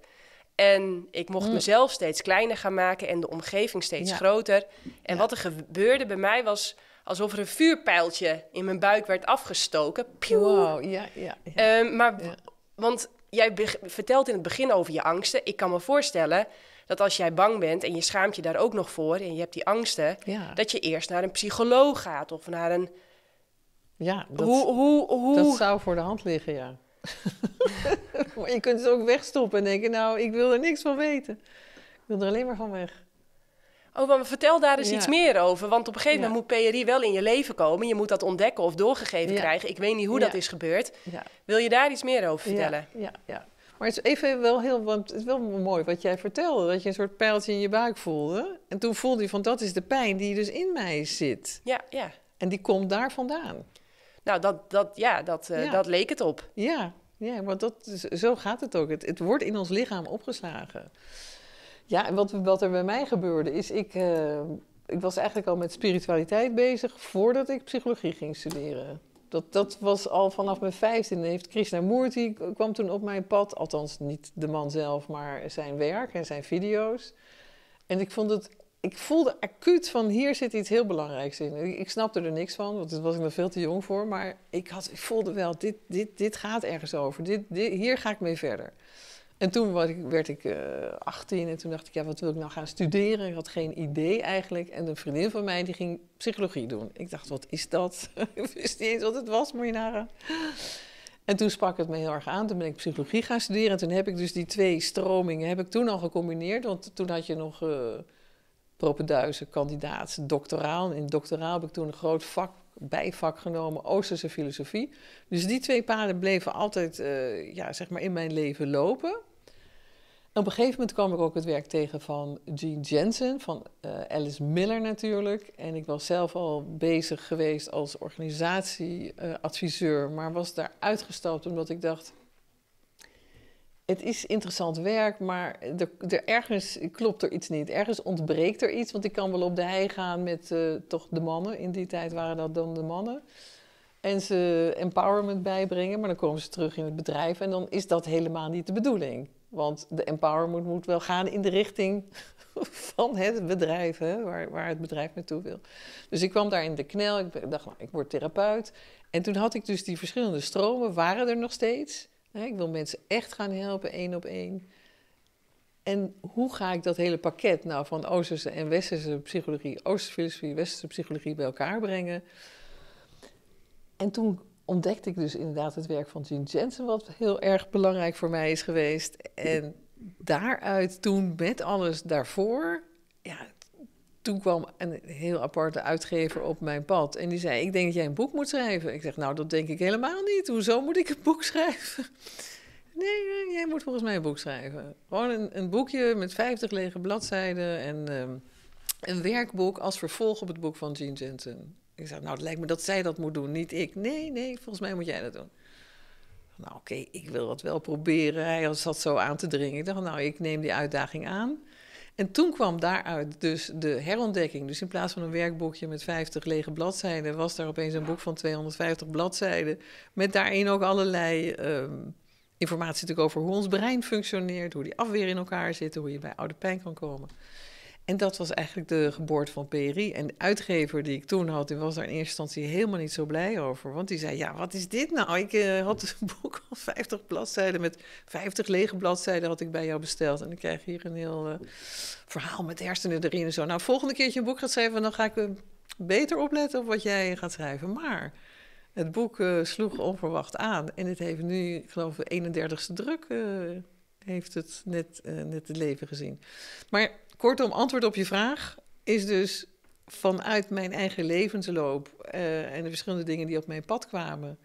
En ik mocht mm. mezelf steeds kleiner gaan maken en de omgeving steeds groter. En wat er gebeurde bij mij was alsof er een vuurpijltje in mijn buik werd afgestoken. Pew. ja, ja. Ehm, maar, want jij vertelt in het begin over je angsten. Ik kan me voorstellen dat als jij bang bent en je schaamt je daar ook nog voor en je hebt die angsten, dat je eerst naar een psycholoog gaat of naar een. Ja, dat, hoe, hoe, hoe... dat zou voor de hand liggen, ja. [LAUGHS] maar je kunt het ook wegstoppen en denken: Nou, ik wil er niks van weten. Ik wil er alleen maar van weg. Oh, maar vertel daar eens iets meer over. Want op een gegeven moment moet PRI wel in je leven komen. Je moet dat ontdekken of doorgegeven krijgen. Ik weet niet hoe dat is gebeurd. Wil je daar iets meer over vertellen? Ja, ja, maar het is even wel heel, want het is wel mooi wat jij vertelde, dat je een soort pijltje in je buik voelde. En toen voelde je van, dat is de pijn die dus in mij zit. Ja, ja. En die komt daar vandaan. Nou, dat, dat, ja, dat, eh, dat leek het op. Ja, ja want dat, zo gaat het ook. Het, het wordt in ons lichaam opgeslagen. Ja, en wat, wat er bij mij gebeurde is, ik, eh, ik was eigenlijk al met spiritualiteit bezig voordat ik psychologie ging studeren. Dat, dat was al vanaf mijn vijftiende. Heeft Krishnamurti kwam toen op mijn pad. Althans, niet de man zelf, maar zijn werk en zijn video's. En ik vond het... Ik voelde acuut van hier zit iets heel belangrijks in. Ik snapte er niks van, want daar was ik nog veel te jong voor. Maar ik, had, ik voelde wel, dit, dit, dit gaat ergens over. Dit, dit, hier ga ik mee verder. En toen werd ik, werd ik 18 eh, en toen dacht ik, ja, wat wil ik nou gaan studeren? Ik had geen idee eigenlijk. En een vriendin van mij die ging psychologie doen. Ik dacht, wat is dat? [LAUGHS] ik wist niet eens wat het was, moet je nagaan. En toen sprak het me heel erg aan. Toen ben ik psychologie gaan studeren. En toen heb ik dus die twee stromingen heb ik toen al gecombineerd. Want toen had je nog uh, propenduizen, kandidaat, doctoraal. En in doctoraal heb ik toen een groot vak bijvak genomen, Oosterse filosofie. Dus die twee paden bleven altijd eh, ja, zeg maar in mijn leven lopen. op een gegeven moment kwam ik ook het werk tegen van Jean Jensen, van eh, Alice Miller natuurlijk. En ik was zelf al bezig geweest als organisatieadviseur, maar was daar uitgestapt omdat ik dacht het is interessant werk, maar er, ergens klopt er iets niet. Ergens ontbreekt er iets, want ik kan wel op de hei gaan met eh, toch de mannen. In die tijd waren dat dan de mannen. En ze empowerment bijbrengen, maar dan komen ze terug in het bedrijf. En dan is dat helemaal niet de bedoeling. Want de empowerment moet wel gaan in de richting [LAUGHS] van het bedrijf, hè, waar, waar het bedrijf naartoe wil. Dus ik kwam daar in de knel, ik dacht, nou, ik word therapeut. En toen had ik dus die verschillende stromen, waren er nog steeds. Ik wil mensen echt gaan helpen, één op één. En hoe ga ik dat hele pakket nou, van Oosterse en Westerse psychologie, Oosterse filosofie, Westerse psychologie bij elkaar brengen? En toen ontdekte ik dus inderdaad het werk van Jean Jensen, wat heel erg belangrijk voor mij is geweest. En daaruit toen met alles daarvoor, ja, toen kwam een heel aparte uitgever op mijn pad. En die zei: Ik denk dat jij een boek moet schrijven. Ik zeg: Nou, dat denk ik helemaal niet. Hoezo moet ik een boek [LAUGHS] schrijven? Nee, jij moet volgens mij een boek schrijven. Gewoon een, boekje met 50 lege bladzijden en ehm, een werkboek als vervolg op het boek van Gene Jensen. Ik zei: Nou, het lijkt me dat zij dat moet doen, niet ik. Nee, nee, volgens mij moet jij dat doen. Nou, oké, ik wil dat wel proberen. Hij zat zo aan te dringen. Ik dacht: Nou, ik neem die uitdaging aan. En toen kwam daaruit dus de herontdekking. Dus in plaats van een werkboekje met 50 lege bladzijden, was daar opeens een boek van 250 bladzijden. Met daarin ook allerlei ehm, informatie natuurlijk over hoe ons brein functioneert, hoe die afweer in elkaar zit, hoe je bij oude pijn kan komen. En dat was eigenlijk de geboorte van Peri. En de uitgever die ik toen had, die was daar in eerste instantie helemaal niet zo blij over. Want die zei, ja, wat is dit nou? Ik eh, had dus een boek van 50 bladzijden met 50 lege bladzijden had ik bij jou besteld. En ik krijg hier een heel eh, verhaal met hersenen erin en zo. Nou, volgende keertje een boek gaat schrijven, dan ga ik beter opletten op wat jij gaat schrijven. Maar het boek eh, sloeg onverwacht aan. En het heeft nu, ik geloof, 31ste druk heeft het net, net het leven gezien. Maar Kortom, antwoord op je vraag is dus vanuit mijn eigen levensloop eh, en de verschillende dingen die op mijn pad kwamen,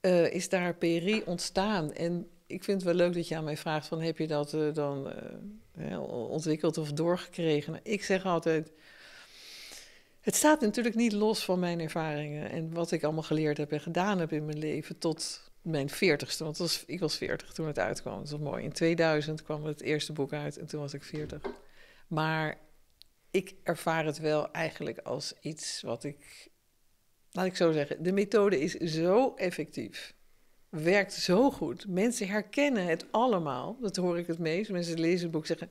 eh, is daar PRI ontstaan. En ik vind het wel leuk dat je aan mij vraagt: van, heb je dat eh, dan ontwikkeld of doorgekregen? Nou, ik zeg altijd. Het staat natuurlijk niet los van mijn ervaringen en wat ik allemaal geleerd heb en gedaan heb in mijn leven tot mijn veertigste, want was, ik was veertig toen het uitkwam. Dat was mooi. In 2000 kwam het eerste boek uit en toen was ik veertig. Maar ik ervaar het wel eigenlijk als iets wat ik, laat ik zo zeggen, de methode is zo effectief. Werkt zo goed. Mensen herkennen het allemaal. Dat hoor ik het meest. Mensen lezen het boek zeggen: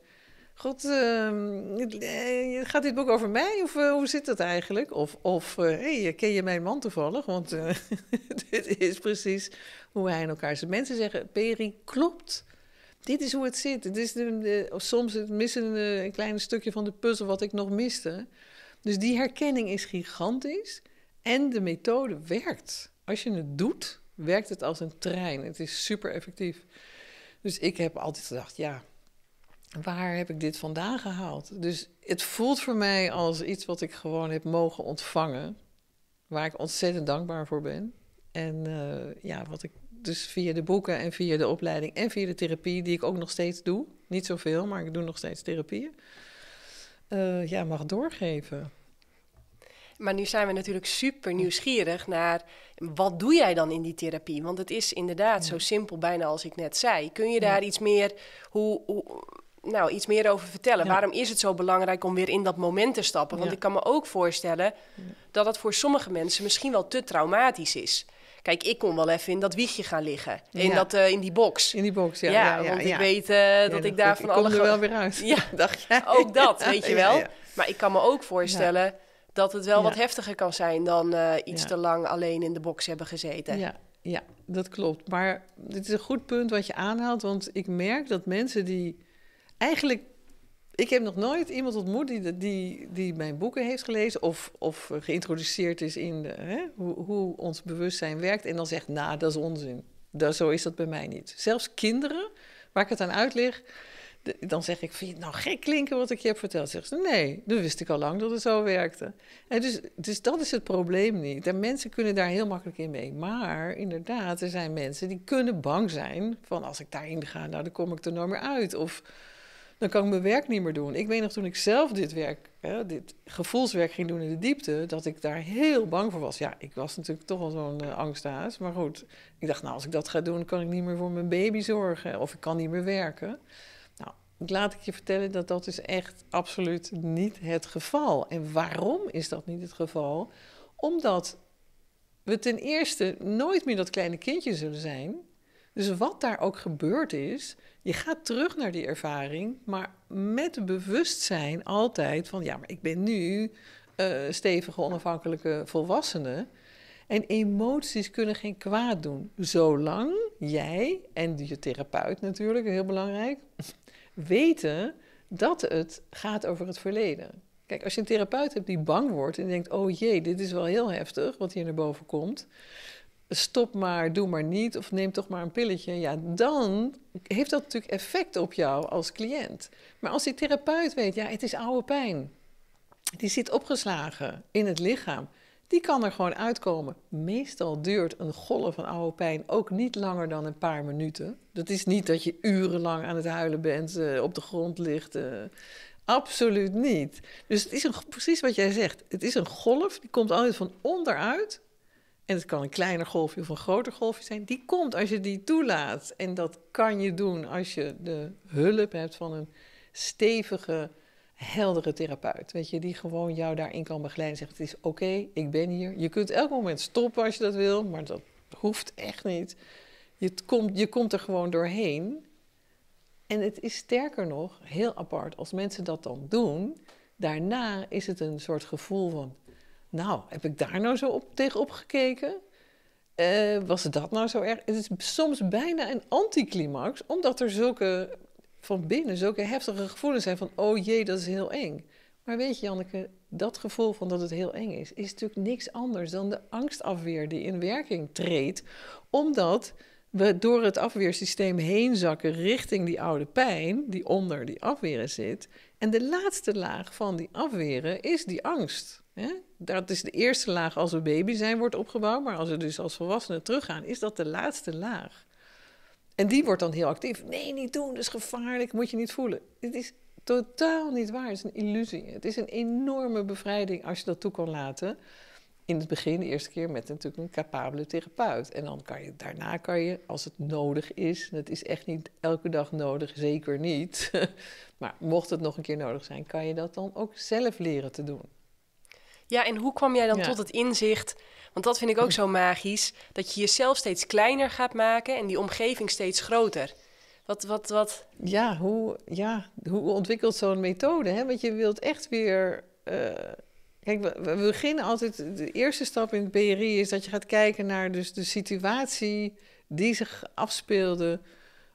God, ehm, eh, gaat dit boek over mij of eh, hoe zit dat eigenlijk? Of, of eh, ken je mijn man toevallig? Want [LAUGHS] dit is precies hoe hij in elkaar zit. Mensen zeggen, Peri, klopt. Dit is hoe het zit. Dit is de, soms het missen een klein stukje van de puzzel wat ik nog miste. Dus die herkenning is gigantisch. En de methode werkt. Als je het doet, werkt het als een trein. Het is super effectief. Dus ik heb altijd gedacht, ja, waar heb ik dit vandaan gehaald? Dus het voelt voor mij als iets wat ik gewoon heb mogen ontvangen, waar ik ontzettend dankbaar voor ben. En eh, ja, wat ik dus via de boeken en via de opleiding en via de therapie, die ik ook nog steeds doe. Niet zoveel, maar ik doe nog steeds therapieën. Eh, ja, mag doorgeven. Maar nu zijn we natuurlijk super nieuwsgierig naar wat doe jij dan in die therapie? Want het is inderdaad zo simpel bijna als ik net zei. Kun je daar iets meer, hoe, hoe, nou, iets meer over vertellen. Waarom is het zo belangrijk om weer in dat moment te stappen? Want ik kan me ook voorstellen dat dat voor sommige mensen misschien wel te traumatisch is. Kijk, ik kon wel even in dat wiegje gaan liggen. In, dat, eh, in die box. In die box, ja. Ja, want ik weet eh, dat ik daar van alle... er wel weer uit. [LAUGHS] Ja, [LAUGHS] dacht je. Ook dat, [LAUGHS] weet je wel. Maar ik kan me ook voorstellen dat het wel wat heftiger kan zijn... dan eh, iets te lang alleen in de box hebben gezeten. Ja, ja, dat klopt. Maar dit is een goed punt wat je aanhaalt. Want ik merk dat mensen die eigenlijk, ik heb nog nooit iemand ontmoet die, die, die mijn boeken heeft gelezen of, of geïntroduceerd is in de, hè, hoe, hoe ons bewustzijn werkt en dan zegt, nou, dat is onzin. Dat, zo is dat bij mij niet. Zelfs kinderen, waar ik het aan uitleg, dan zeg ik, vind je het nou gek klinken wat ik je heb verteld? Zegt ze, nee, dat wist ik al lang dat het zo werkte. En dus, dus dat is het probleem niet. En mensen kunnen daar heel makkelijk in mee. Maar inderdaad, er zijn mensen die kunnen bang zijn van... als ik daarin ga, nou, dan kom ik er nooit meer uit. Of dan kan ik mijn werk niet meer doen. Ik weet nog toen ik zelf dit werk, hè, dit gevoelswerk ging doen in de diepte, dat ik daar heel bang voor was. Ja, ik was natuurlijk toch al zo'n eh, angstaas, Maar goed, ik dacht, nou, als ik dat ga doen, kan ik niet meer voor mijn baby zorgen. Of ik kan niet meer werken. Nou, laat ik je vertellen dat dat is echt absoluut niet het geval. En waarom is dat niet het geval? Omdat we ten eerste nooit meer dat kleine kindje zullen zijn dus wat daar ook gebeurd is, je gaat terug naar die ervaring, maar met bewustzijn altijd van ja, maar ik ben nu eh, stevige, onafhankelijke volwassene. En emoties kunnen geen kwaad doen, zolang jij en je therapeut natuurlijk, heel belangrijk, [LAUGHS] weten dat het gaat over het verleden. Kijk, als je een therapeut hebt die bang wordt en denkt: oh jee, dit is wel heel heftig wat hier naar boven komt stop maar, doe maar niet of neem toch maar een pilletje. Ja, dan heeft dat natuurlijk effect op jou als cliënt. Maar als die therapeut weet, ja, het is oude pijn. Die zit opgeslagen in het lichaam. Die kan er gewoon uitkomen. Meestal duurt een golf van oude pijn ook niet langer dan een paar minuten. Dat is niet dat je urenlang aan het huilen bent, eh, op de grond ligt. Eh. Absoluut niet. Dus het is precies wat jij zegt. Het is een golf, die komt altijd van onderuit het kan een kleiner golfje of een groter golfje zijn, die komt als je die toelaat. En dat kan je doen als je de hulp hebt van een stevige, heldere therapeut. Weet je, die gewoon jou daarin kan begeleiden zegt: Het is oké, ik ben hier. Je kunt elk moment stoppen als je dat wil, maar dat hoeft echt niet. Je komt, je komt er gewoon doorheen. En het is sterker nog, heel apart, als mensen dat dan doen, daarna is het een soort gevoel van nou, heb ik daar nou zo op, tegen opgekeken? Uh, eh, was dat nou zo erg? Het is soms bijna een anticlimax, omdat er zulke van binnen zulke heftige gevoelens zijn van, oh jee, dat is heel eng. Maar weet je, Janneke, dat gevoel van dat het heel eng is, is natuurlijk niks anders dan de angstafweer die in werking treedt, omdat we door het afweersysteem heen zakken richting die oude pijn die onder die afweren zit. En de laatste laag van die afweren is die angst. Hè? dat is de eerste laag als we baby zijn, wordt opgebouwd. Maar als we dus als volwassenen teruggaan, is dat de laatste laag. En die wordt dan heel actief. Nee, niet doen, dat is gevaarlijk, moet je niet voelen. Het is totaal niet waar, het is een illusie. Het is een enorme bevrijding als je dat toe kan laten. In het begin, de eerste keer, met natuurlijk een capabele therapeut. En dan kan je, daarna kan je, als het nodig is, het is echt niet elke dag nodig, zeker niet. [LAUGHS] maar mocht het nog een keer nodig zijn, kan je dat dan ook zelf leren te doen. Ja, en hoe kwam jij dan tot het inzicht? Want dat vind ik ook [CLEARS THROAT] zo magisch, dat je jezelf steeds kleiner gaat maken en die omgeving steeds groter. Wat, wat, wat? Ja, hoe, ja, hoe ontwikkelt zo'n methode? Hè? Want je wilt echt weer. Eh, kijk, we, beginnen altijd. De eerste stap in het BRI is dat je gaat kijken naar dus de situatie die zich afspeelde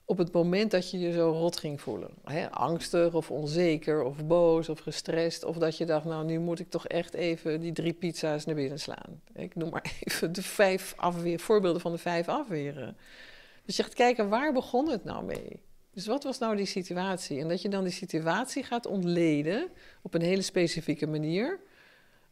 op het moment dat je je zo rot ging voelen. Hè? Angstig of onzeker of boos of gestrest. Of dat je dacht, nou nu moet ik toch echt even die drie pizza's naar binnen slaan. Ik noem maar [LAUGHS] even de vijf afweer, voorbeelden van de vijf afweren. Dus je gaat kijken, waar begon het nou mee? Dus wat was nou die situatie? En dat je dan die situatie gaat ontleden op een hele specifieke manier.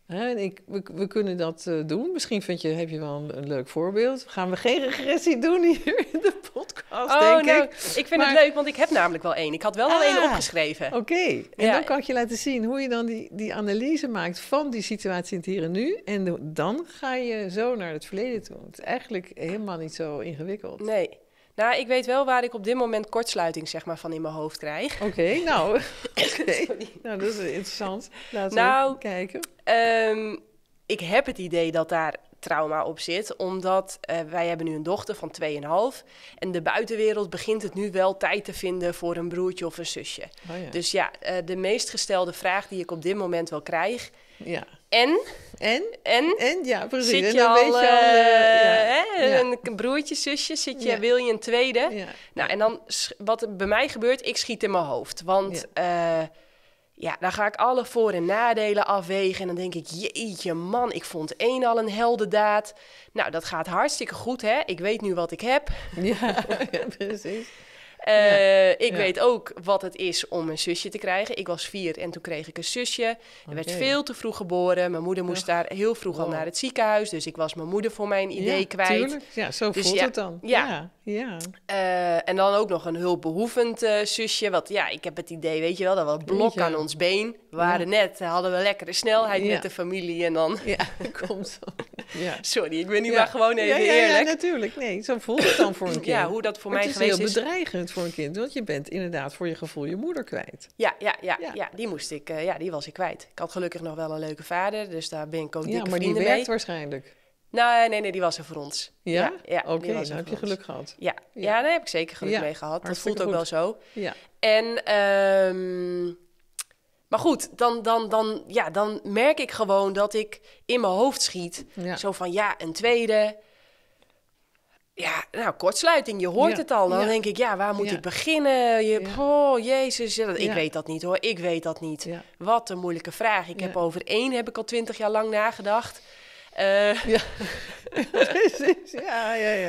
Hè, ik, we, kunnen dat eh, doen. Misschien vind je, heb je wel een, leuk voorbeeld. Gaan we geen regressie doen hier in de podcast, oh, denk nou, ik. Ik vind het leuk, want ik heb namelijk wel één. Ik had wel al één ah. opgeschreven. Oké, en dan kan ik je laten zien hoe je dan die, die analyse maakt van die situatie in het hier en nu. En dan ga je zo naar het verleden toe. Het is eigenlijk helemaal niet zo ingewikkeld. Nee. Nou, ik weet wel waar ik op dit moment kortsluiting zeg maar, van in mijn hoofd krijg. Oké, nou. [LAUGHS] nou, dat is interessant. Laten nou, we kijken. Ehm, ik heb het idee dat daar trauma op zit, omdat eh, wij hebben nu een dochter van 2,5 en de buitenwereld begint het nu wel tijd te vinden voor een broertje of een zusje. Oh dus ja, eh, de meest gestelde vraag die ik op dit moment wel krijg ja. En? En? En? En? Ja, precies. Zit je al, al eh, eh, ja. hè, een broertje, zusje, zit je, wil je een tweede? Nou, en dan wat bij mij gebeurt, ik schiet in mijn hoofd. Want ja. Eh, ja, dan ga ik alle voor- en nadelen afwegen. En dan denk ik, jeetje man, ik vond één al een heldendaad. Nou, dat gaat hartstikke goed, hè? Ik weet nu wat ik heb. ja [LAUGHS] precies. Eh, ik weet ook wat het is om een zusje te krijgen. Ik was vier en toen kreeg ik een zusje. Er oh, werd veel te vroeg geboren. Mijn moeder moest daar heel vroeg al naar het ziekenhuis. Dus ik was mijn moeder voor mijn idee kwijt. Tuurlijk. Ja, zo dus voelt het dan. Ja. ja. Eh, en dan ook nog een hulpbehoevend eh, zusje. Wat ja, ik heb het idee, weet je wel, dat we een blok aan ons been. We waren net, hadden we lekkere snelheid met de familie. En dan... Ja, [LAUGHS] [LAUGHS] komt Ja. Sorry, ik ben nu maar gewoon even eerlijk. Ja, natuurlijk. Nee, zo voelt het dan voor een keer. Ja, hoe dat voor mij geweest is. heel bedreigend voor een kind. Want je bent inderdaad voor je gevoel je moeder kwijt. Ja, ja, ja, ja. die moest ik, eh, ja, die was ik kwijt. Ik had gelukkig nog wel een leuke vader, dus daar ben ik ook dikke Ja, maar die werkt waarschijnlijk. nee, nee, die was er voor ons. Ja? ja, ja Oké, dan nou heb je geluk gehad. Ja, ja. ja daar heb ik zeker geluk mee gehad. Dat voelt ook wel zo. Ja. En, ehm, maar goed, dan, dan, dan, ja, dan merk ik gewoon dat ik in mijn hoofd schiet. Zo van, ja, een tweede. Ja, nou, kortsluiting, je hoort het al. Dan denk ik, ja, waar moet ik beginnen? Je, Oh, jezus, ik weet dat niet hoor, ik weet dat niet. Wat een moeilijke vraag. Ik heb over één, heb ik al twintig jaar lang nagedacht. Eh, [LAUGHS] ja.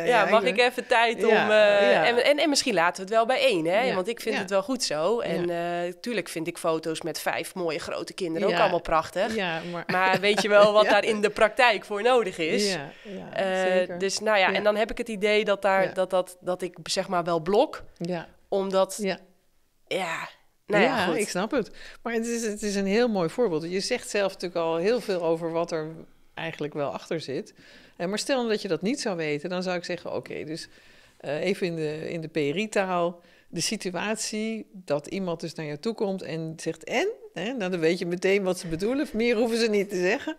ja, mag ik even tijd om... Eh, en, en, misschien laten we het wel bij één, hè? Want ik vind het wel goed zo. En uh, tuurlijk vind ik foto's met vijf mooie grote kinderen ook allemaal prachtig. Maar... [LAUGHS] maar... weet je wel [LAUGHS] wat daar in de praktijk voor nodig is? Zeker. Dus nou ja, en dan heb ik het idee dat, daar, dat, dat, dat ik zeg maar wel blok. Omdat... ja nou ja, ja ik snap het. Maar het is, het is een heel mooi voorbeeld. Je zegt zelf natuurlijk al heel veel over wat er eigenlijk wel achter zit. En eh, maar stel dat je dat niet zou weten, dan zou ik zeggen: oké, dus eh, even in de, in de PRI-taal. De situatie dat iemand dus naar jou toe komt en zegt en, hè, nou, dan weet je meteen wat ze bedoelen, meer hoeven ze niet te zeggen.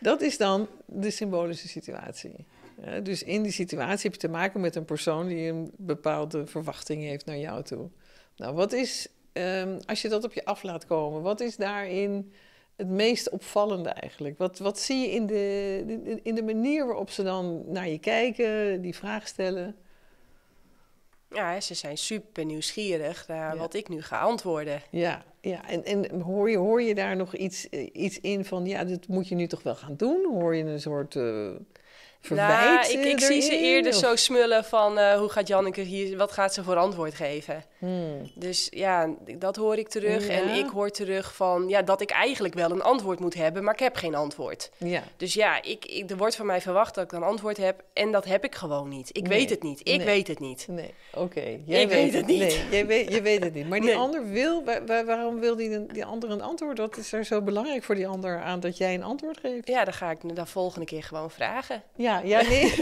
Dat is dan de symbolische situatie. Eh, dus in die situatie heb je te maken met een persoon die een bepaalde verwachting heeft naar jou toe. Nou, wat is, ehm, als je dat op je af laat komen, wat is daarin het meest opvallende eigenlijk? Wat, wat zie je in de, in de manier waarop ze dan naar je kijken, die vraag stellen? Ja, ze zijn super nieuwsgierig naar wat ik nu ga antwoorden. Ja, ja. en, en hoor, je, hoor je daar nog iets, eh, iets in van, ja, dit moet je nu toch wel gaan doen? Hoor je een soort uh, verwijt nou, ik, eh, ik zie ze eerder zo smullen van, hoe gaat Janneke hier, wat gaat ze voor antwoord geven? Hmm. Dus ja, dat hoor ik terug. En ik hoor terug van ja, dat ik eigenlijk wel een antwoord moet hebben, maar ik heb geen antwoord. Ja. Dus ja, ik, er wordt van mij verwacht dat ik een antwoord heb. En dat heb ik gewoon niet. Ik weet het niet. Ik weet het niet. Nee, oké. Jij weet, het niet. Nee, jij weet, je weet het niet. Maar die ander wil, waarom wil die, die ander een antwoord? Wat is er zo belangrijk voor die ander aan dat jij een antwoord geeft? Ja, dan ga ik de volgende keer gewoon vragen. Ja, ja, nee. [LAUGHS]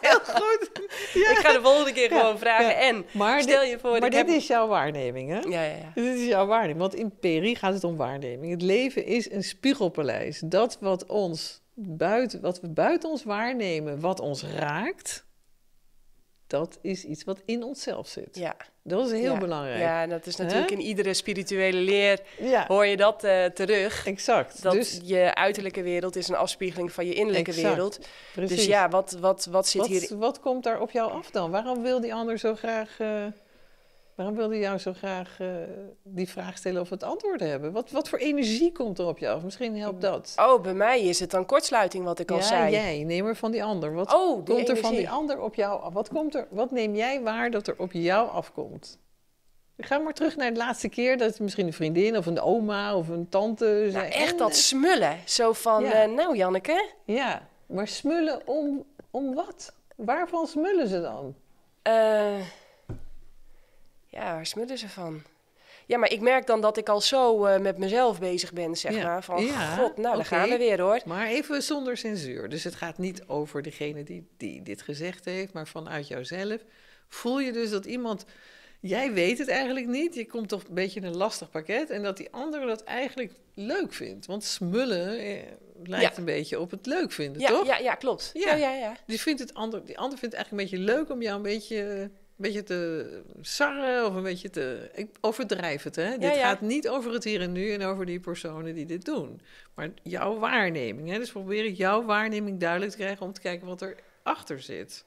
Heel goed. Ik ga de volgende keer gewoon vragen. En stel je voor maar dit is jouw waarneming, hè? Ja, ja, ja. Dit is jouw waarneming. Want in Peri gaat het om waarneming. Het leven is een spiegelpaleis. Dat wat, ons buiten, wat we buiten ons waarnemen, wat ons raakt, dat is iets wat in onszelf zit. Ja. Dat is heel belangrijk. Ja, en dat is natuurlijk in iedere spirituele leer hoor je dat eh, terug. Exact. dus... je uiterlijke wereld is een afspiegeling van je innerlijke wereld. Dus Precies. Dus ja, wat, wat, wat zit hier... Wat komt daar op jou af dan? Waarom wil die ander zo graag... Eh, Waarom wilde jij jou zo graag eh, die vraag stellen of het antwoord hebben? Wat, wat voor energie komt er op jou af? Misschien helpt mm. dat. Oh, bij mij is het dan kortsluiting, wat ik al zei. jij, neem er van die ander. Wat oh, komt energie. er van die ander op jou af? Wat, komt er, wat neem jij waar dat er op jou afkomt? Ga maar terug naar de laatste keer dat misschien een vriendin of een oma of een tante zei. Nou, echt dat eh, smullen. Zo van, eh, nou Janneke. Ja, maar smullen om, om wat? Waarvan smullen ze dan? Eh ja, waar smullen ze van? Ja, maar ik merk dan dat ik al zo eh, met mezelf bezig ben, zeg maar. Van, ja, god, nou, dan gaan we weer, hoor. Maar even zonder censuur. Dus het gaat niet over degene die, die dit gezegd heeft, maar vanuit jouzelf. Voel je dus dat iemand... Jij weet het eigenlijk niet. Je komt toch een beetje in een lastig pakket. En dat die ander dat eigenlijk leuk vindt. Want smullen eh, lijkt een beetje op het leuk vinden, toch? Ja, ja klopt. Ja. Ja, ja, Die, vindt het ander, die ander vindt het eigenlijk een beetje leuk om jou een beetje eh, beetje te sarren of een beetje te... Ik overdrijf het, hè? dit gaat niet over het hier en nu en over die personen die dit doen. Maar jouw waarneming, hè? Dus ik jouw waarneming duidelijk te krijgen... om te kijken wat er achter zit.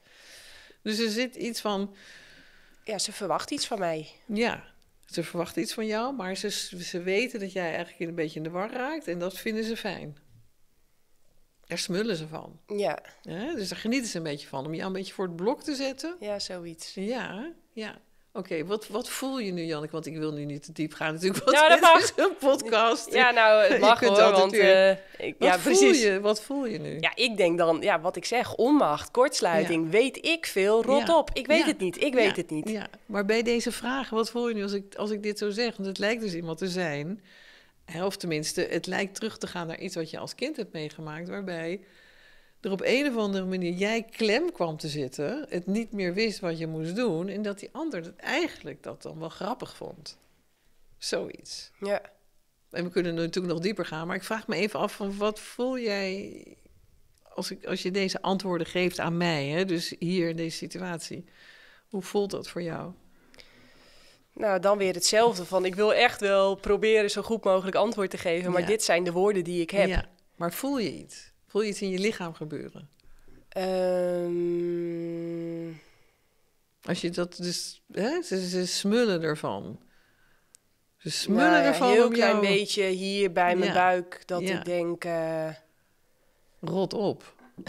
Dus er zit iets van... Ja, ze verwacht iets van mij. Ja, ze verwacht iets van jou, maar ze, ze weten dat jij eigenlijk een beetje in de war raakt... en dat vinden ze fijn. Er smullen ze van. Ja. Dus daar genieten ze een beetje van. Om jou een beetje voor het blok te zetten. Ja, zoiets. Ja, ja. Oké, wat, wat voel je nu, Janneke? Want ik wil nu niet te diep gaan natuurlijk, nou, dat mag. een podcast. Ja, nou, het mag hoor, want... Eh, wat, ja, voel Je, wat voel je nu? Ja, ik denk dan, ja, wat ik zeg, onmacht, kortsluiting, weet ik veel, rot op. Ik weet het niet, ik weet het niet. Ja. Maar bij deze vraag, wat voel je nu als ik, als ik dit zo zeg? Want het lijkt dus iemand te zijn helft tenminste, het lijkt terug te gaan naar iets wat je als kind hebt meegemaakt, waarbij er op een of andere manier jij klem kwam te zitten, het niet meer wist wat je moest doen en dat die ander dat eigenlijk dat dan wel grappig vond. Zoiets. Ja. En we kunnen natuurlijk nog dieper gaan, maar ik vraag me even af van wat voel jij als, ik, als je deze antwoorden geeft aan mij, hè, dus hier in deze situatie. Hoe voelt dat voor jou? Nou, dan weer hetzelfde. Van ik wil echt wel proberen zo goed mogelijk antwoord te geven, maar dit zijn de woorden die ik heb. Maar voel je iets? Voel je iets in je lichaam gebeuren? Ehm. Als je dat dus, hè? Ze, ze smullen ervan. Ze smullen nou, ervan. Een heel klein beetje hier bij mijn buik dat ik denk. Uh... Rot op. [LAUGHS]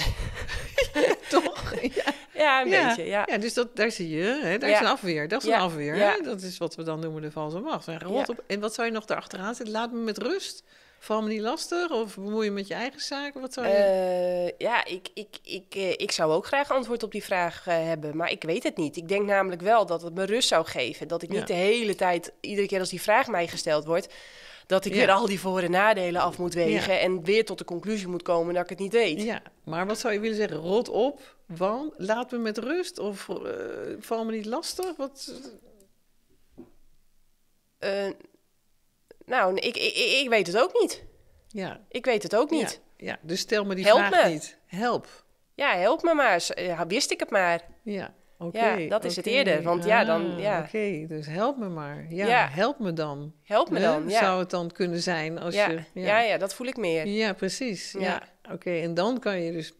[LAUGHS] Toch? Ja. Ja, een ja. beetje, ja. ja. dus dat, daar zie je, hè? daar is een afweer. Dat is een afweer. Dat is wat we dan noemen de valse macht. En, rot op. en wat zou je nog erachteraan zitten? Laat me met rust. Val me niet lastig? Of bemoei je met je eigen zaken? Wat zou je... Eh, ja, ik, ik, ik, eh, ik zou ook graag antwoord op die vraag eh, hebben. Maar ik weet het niet. Ik denk namelijk wel dat het me rust zou geven. Dat ik niet de hele tijd, iedere keer als die vraag mij gesteld wordt dat ik ja. weer al die voor- en nadelen af moet wegen en weer tot de conclusie moet komen dat ik het niet weet. Ja, maar wat zou je willen zeggen? Rot op, want, laat me met rust of eh, val me niet lastig? Wat... Eh, nou, ik, ik, ik, weet het ook niet. Ja. Ik weet het ook niet. Ja, dus stel me die vraag niet. Help. Ja, help me maar. wist ik het maar. Ja, oké. ja, dat is het eerder. Want ja, dan... Ah, ja. Oké, dus help me maar. Ja, help me dan. Help me dan, ja. Zou het dan kunnen zijn als je... Ja. ja, dat voel ik meer. Ja, precies. Ja, oké. En dan kan je dus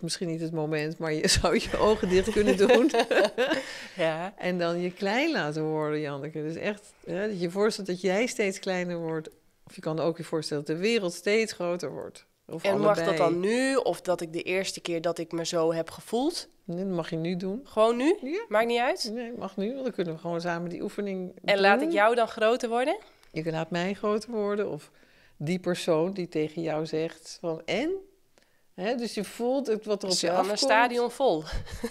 misschien niet het moment, maar je [LAUGHS] zou je ogen dicht kunnen doen. [LAUGHS] ja. En dan je klein laten worden, Janneke. Dus echt, hè, dat je voorstelt dat jij steeds kleiner wordt. Of je kan ook je voorstellen dat de wereld steeds groter wordt. Of en mag dat dan nu? Of dat ik de eerste keer dat ik me zo heb gevoeld? Nee, dat mag je nu doen. Gewoon nu? Maakt niet uit? Nee, mag nu. dan kunnen we gewoon samen die oefening En laat ik jou dan groter worden? Je laat mij groter worden. Of die persoon die tegen jou zegt van... En? dus je voelt het wat er op dus je afkomt. een stadion vol.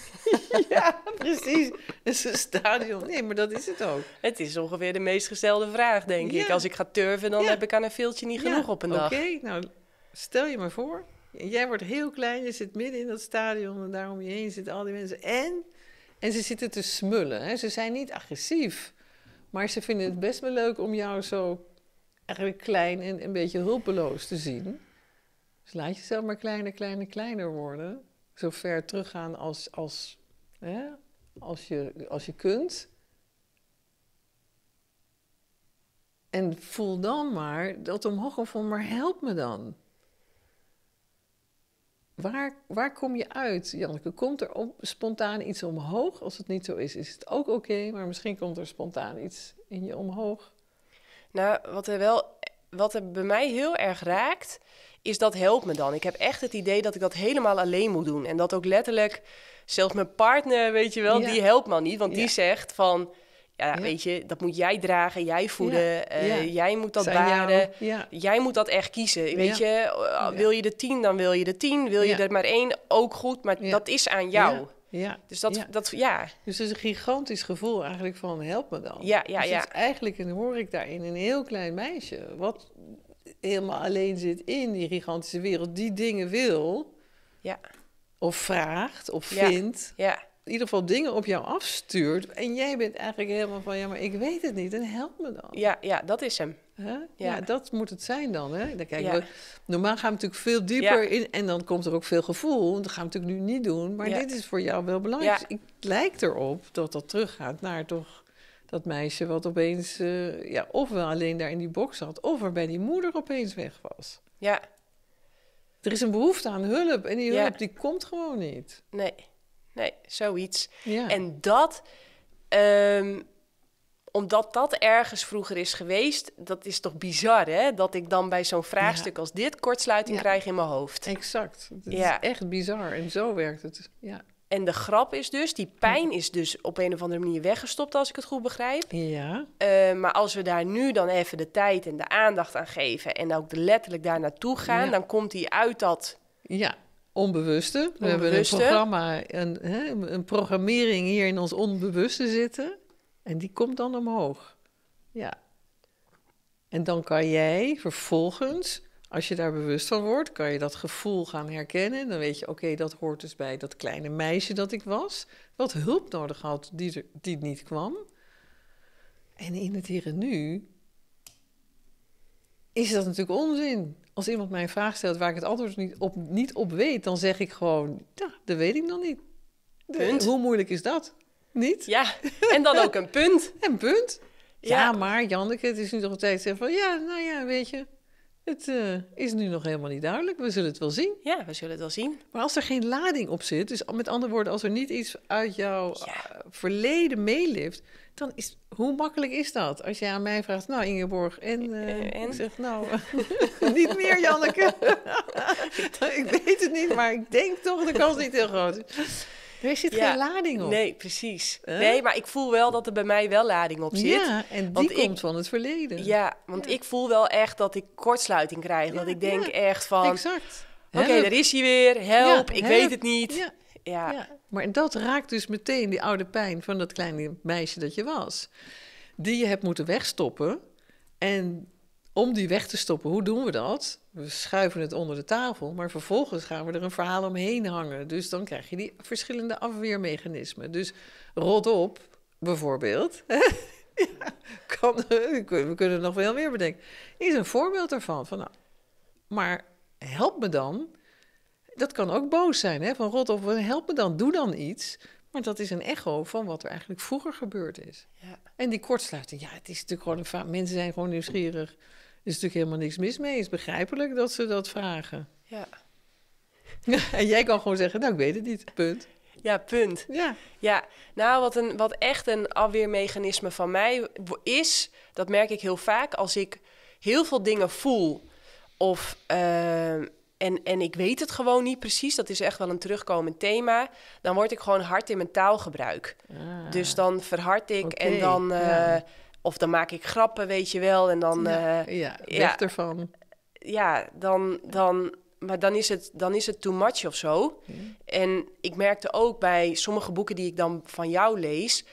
[LAUGHS] ja, precies. Het is een stadion. Nee, maar dat is het ook. Het is ongeveer de meest gestelde vraag, denk ik. Als ik ga turven, dan heb ik aan een veeltje niet genoeg op een dag. Oké, nou, stel je maar voor. Jij wordt heel klein, je zit midden in dat stadion... en daarom je heen zitten al die mensen. En, en ze zitten te smullen. Hè. Ze zijn niet agressief. Maar ze vinden het best wel leuk om jou zo eigenlijk klein en een beetje hulpeloos te zien... Dus laat jezelf maar kleiner, kleiner, kleiner worden. Zo ver teruggaan als, als, hè, als, je, als je kunt. En voel dan maar dat omhoog gevoel, maar help me dan. Waar, waar kom je uit, Janneke? Komt er spontaan iets omhoog? Als het niet zo is, is het ook oké, maar misschien komt er spontaan iets in je omhoog. Nou, wat er wel, wat er bij mij heel erg raakt, is dat helpt me dan. Ik heb echt het idee dat ik dat helemaal alleen moet doen. En dat ook letterlijk, zelfs mijn partner, weet je wel, die helpt me niet. Want die zegt van, ja, weet je, dat moet jij dragen, jij voeden, eh, jij moet dat baren. Jij moet dat echt kiezen. Weet je, wil je de tien, dan wil je de tien. Wil je er maar één, ook goed. Maar dat is aan jou. Ja. Dus dat, dat, ja. Dus het is een gigantisch gevoel eigenlijk van help me dan. Ja, ja, dus ja. eigenlijk en hoor ik daarin een heel klein meisje, wat helemaal alleen zit in die gigantische wereld, die dingen wil. Ja. Of vraagt of vindt. Ja. In ieder geval dingen op jou afstuurt. En jij bent eigenlijk helemaal van ja, maar ik weet het niet. En help me dan. Ja, ja dat is hem. Ja. dat moet het zijn dan. Hè? Dan kijken we, normaal gaan we natuurlijk veel dieper in en dan komt er ook veel gevoel. Dat gaan we natuurlijk nu niet doen, maar dit is voor jou wel belangrijk. Dus ik lijkt erop dat dat teruggaat naar toch dat meisje wat opeens uh, ja, ofwel alleen daar in die box zat, of er bij die moeder opeens weg was. Ja. Er is een behoefte aan hulp en die hulp die komt gewoon niet. Nee, nee, zoiets. Ja. En dat, ehm, omdat dat ergens vroeger is geweest, dat is toch bizar hè? Dat ik dan bij zo'n vraagstuk als dit kortsluiting krijg in mijn hoofd. Exact. Het is echt bizar en zo werkt het. Ja. En de grap is dus, die pijn is dus op een of andere manier weggestopt, als ik het goed begrijp. Ja. Eh, maar als we daar nu dan even de tijd en de aandacht aan geven en ook letterlijk daar naartoe gaan, dan komt die uit dat. Ja. Onbewuste. We hebben een programma, een, hè, een programmering hier in ons onbewuste zitten. En die komt dan omhoog. Ja. En dan kan jij vervolgens als je daar bewust van wordt, kan je dat gevoel gaan herkennen. Dan weet je, oké, dat hoort dus bij dat kleine meisje dat ik was, wat hulp nodig had die, die niet kwam. En in het hier en nu is dat natuurlijk onzin. Als iemand mij een vraag stelt waar ik het antwoord niet op, niet op weet, dan zeg ik gewoon, ja, dat weet ik nog niet. Punt. Hoe moeilijk is dat? Niet? Ja, en dan ook een punt. [LAUGHS] een punt. Ja. maar Janneke, het is nu toch altijd zeggen van, ja, nou ja, weet je, het eh, is nu nog helemaal niet duidelijk. We zullen het wel zien. Ja, we zullen het wel zien. Maar als er geen lading op zit, dus met andere woorden, als er niet iets uit jouw eh, verleden meelift, dan is hoe makkelijk is dat? Als jij aan mij vraagt, nou Ingeborg, en, uh, en? ik zeg nou, [LAUGHS] niet meer Janneke. [LAUGHS] ik weet het niet, maar ik denk toch de kans niet heel groot is. Er zit geen lading op. Nee, precies. Nee, maar ik voel wel dat er bij mij wel lading op zit. Ja, en die komt van het verleden. Ja, want ik voel wel echt dat ik kortsluiting krijg. dat ik denk echt van... Exact. Oké, daar is hij weer. Help, ik weet het niet. Ja. Maar dat raakt dus meteen die oude pijn van dat kleine meisje dat je was. Die je hebt moeten wegstoppen. En om die weg te stoppen, hoe doen we dat? we schuiven het onder de tafel, maar vervolgens gaan we er een verhaal omheen hangen. Dus dan krijg je die verschillende afweermechanismen. Dus rot op, bijvoorbeeld. [LAUGHS] kan, we kunnen het nog veel meer bedenken. Is een voorbeeld daarvan. Van, nou, maar help me dan. Dat kan ook boos zijn, hè? van rot op, help me dan, doe dan iets. Maar dat is een echo van wat er eigenlijk vroeger gebeurd is. Ja. En die kortsluiting, ja, het is natuurlijk gewoon een Mensen zijn gewoon nieuwsgierig is natuurlijk helemaal niks mis mee. Het is begrijpelijk dat ze dat vragen. Ja. [LAUGHS] en jij kan gewoon zeggen, nou, ik weet het niet, punt. Ja, punt. Ja. ja. Nou, wat, een, wat echt een afweermechanisme van mij is, dat merk ik heel vaak als ik heel veel dingen voel. Of, eh, en, en ik weet het gewoon niet precies, dat is echt wel een terugkomend thema. Dan word ik gewoon hard in mijn taalgebruik. Ah. dus dan verhard ik en dan. Eh, of dan maak ik grappen, weet je wel. En dan. Ja, uh, ja, ja ervan. Ja, dan. dan maar dan is, het, dan is het too much of zo. En ik merkte ook bij sommige boeken die ik dan van jou lees.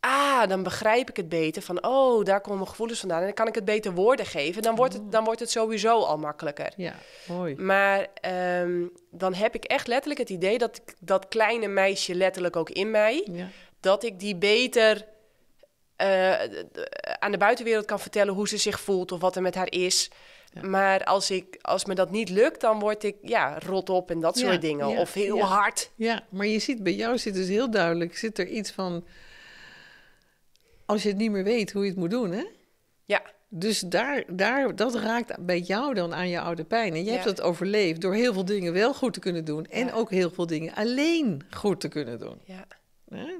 Ah, dan begrijp ik het beter. Van oh, daar komen mijn gevoelens vandaan. En dan kan ik het beter woorden geven. Dan wordt, het, oh. dan wordt het sowieso al makkelijker. Ja, mooi. Maar ehm, dan heb ik echt letterlijk het idee dat dat kleine meisje letterlijk ook in mij. Dat ik die beter eh, aan de buitenwereld kan vertellen hoe ze zich voelt of wat er met haar is. Maar als, ik, als me dat niet lukt, dan word ik ja, rot op en dat soort dingen. of heel hard. Ja, maar je ziet bij jou zit dus heel duidelijk, zit er iets van. Als je het niet meer weet hoe je het moet doen, hè? Ja. Dus daar, daar, dat raakt bij jou dan aan je oude pijn. En je hebt dat overleefd door heel veel dingen wel goed te kunnen doen. En ook heel veel dingen alleen goed te kunnen doen. Ja.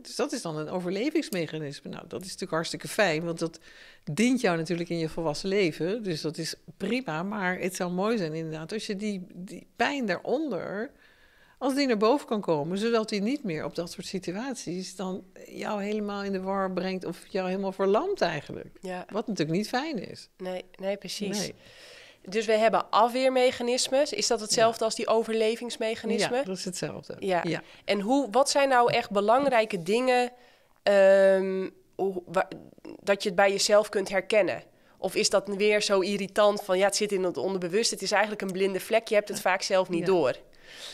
Dus dat is dan een overlevingsmechanisme. Nou, dat is natuurlijk hartstikke fijn, want dat dient jou natuurlijk in je volwassen leven. Dus dat is prima, maar het zou mooi zijn inderdaad als je die, die pijn daaronder, als die naar boven kan komen, zodat die niet meer op dat soort situaties dan jou helemaal in de war brengt of jou helemaal verlamt eigenlijk. Ja. Wat natuurlijk niet fijn is. Nee, nee precies. Nee. Dus we hebben afweermechanismes. Is dat hetzelfde als die overlevingsmechanismen? Ja, dat is hetzelfde. Ja. En hoe, wat zijn nou echt belangrijke dingen ehm, dat je het bij jezelf kunt herkennen? Of is dat weer zo irritant van ja, het zit in het onderbewust, het is eigenlijk een blinde vlek, je hebt het vaak zelf niet door?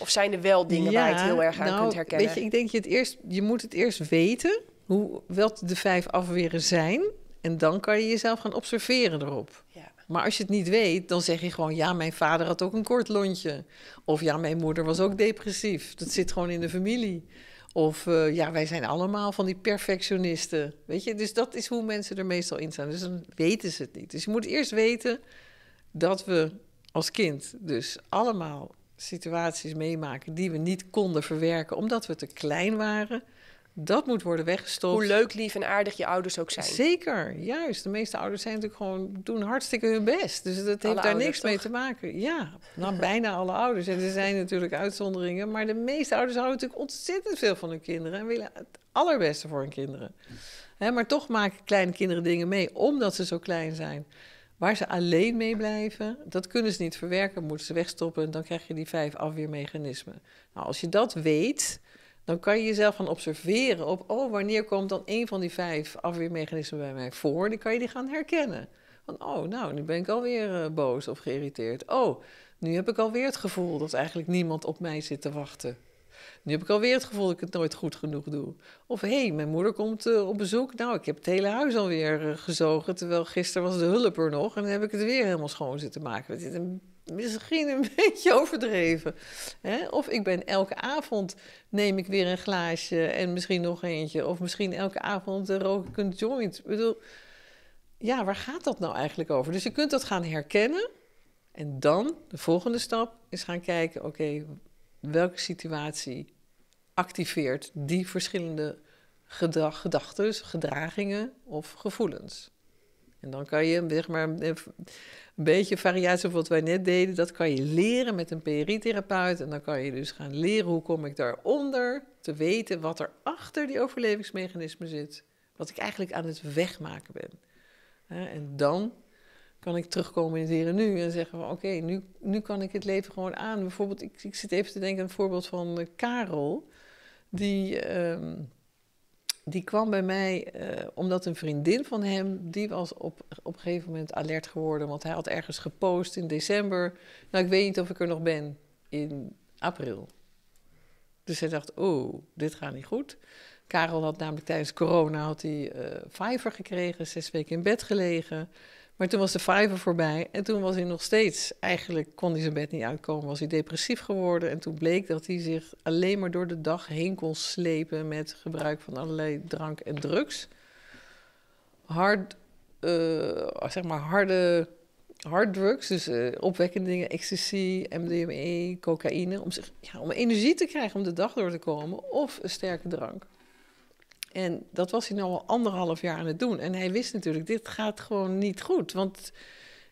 Of zijn er wel dingen waar je het heel erg aan nou, kunt herkennen? Weet je, ik denk je, het eerst, je moet het eerst weten hoe, wat de vijf afweren zijn. En dan kan je jezelf gaan observeren erop. Maar als je het niet weet, dan zeg je gewoon: ja, mijn vader had ook een kort lontje. Of ja, mijn moeder was ook depressief. Dat zit gewoon in de familie. Of eh, ja, wij zijn allemaal van die perfectionisten. Weet je, dus dat is hoe mensen er meestal in staan. Dus dan weten ze het niet. Dus je moet eerst weten dat we als kind dus allemaal situaties meemaken die we niet konden verwerken omdat we te klein waren dat moet worden weggestopt. Hoe leuk, lief en aardig je ouders ook zijn. Zeker, juist. De meeste ouders zijn natuurlijk gewoon, doen hartstikke hun best. Dus dat heeft daar niks mee te maken. Ja, nou bijna alle ouders. En er zijn natuurlijk uitzonderingen. Maar de meeste ouders houden natuurlijk ontzettend veel van hun kinderen. En willen het allerbeste voor hun kinderen. Hè, maar toch maken kleine kinderen dingen mee, omdat ze zo klein zijn. Waar ze alleen mee blijven, dat kunnen ze niet verwerken. Moeten ze wegstoppen, dan krijg je die vijf afweermechanismen. Nou, als je dat weet dan kan je jezelf gaan observeren op, oh, wanneer komt dan een van die vijf afweermechanismen bij mij voor? Dan kan je die gaan herkennen. Van, oh, nou, nu ben ik alweer eh, boos of geïrriteerd. Oh, nu heb ik alweer het gevoel dat eigenlijk niemand op mij zit te wachten. Nu heb ik alweer het gevoel dat ik het nooit goed genoeg doe. Of hé, hey, mijn moeder komt eh, op bezoek. Nou, ik heb het hele huis alweer eh, gezogen. Terwijl gisteren was de hulp er nog. En dan heb ik het weer helemaal schoon zitten maken. Het is een misschien een [LAUGHS] beetje overdreven. Hè? Of ik ben elke avond neem ik weer een glaasje en misschien nog eentje. Of misschien elke avond eh, rook ik een joint. Ik bedoel, ja, waar gaat dat nou eigenlijk over? Dus je kunt dat gaan herkennen. En dan, de volgende stap, is gaan kijken: oké, welke situatie activeert die verschillende gedachten, gedragingen of gevoelens? En dan kan je maar, een beetje variatie van wat wij net deden, dat kan je leren met een PRI-therapeut. En dan kan je dus gaan leren hoe kom ik daaronder, te weten wat er achter die overlevingsmechanismen zit. Wat ik eigenlijk aan het wegmaken ben. En dan kan ik terugkomen in het hier en nu en zeggen van oké, nu, nu kan ik het leven gewoon aan. Bijvoorbeeld, ik, ik zit even te denken aan een voorbeeld van eh, Karel, die... Ehm, die kwam bij mij eh, omdat een vriendin van hem, die was op, op een gegeven moment alert geworden, want hij had ergens gepost in december. Nou, ik weet niet of ik er nog ben in april. Dus hij dacht, oh, dit gaat niet goed. Karel had namelijk tijdens corona had hij, uh, gekregen, zes weken in bed gelegen. Maar toen was de vijver voorbij en toen was hij nog steeds, eigenlijk kon hij zijn bed niet uitkomen, was hij depressief geworden. En toen bleek dat hij zich alleen maar door de dag heen kon slepen met gebruik van allerlei drank en drugs. Hard, uh, zeg maar harde harddrugs, dus uh, opwekkende dingen, ecstasy, MDMA, cocaïne, om, zich, ja, om energie te krijgen om de dag door te komen, of een sterke drank. En dat was hij nu al anderhalf jaar aan het doen. En hij wist natuurlijk, dit gaat gewoon niet goed. Want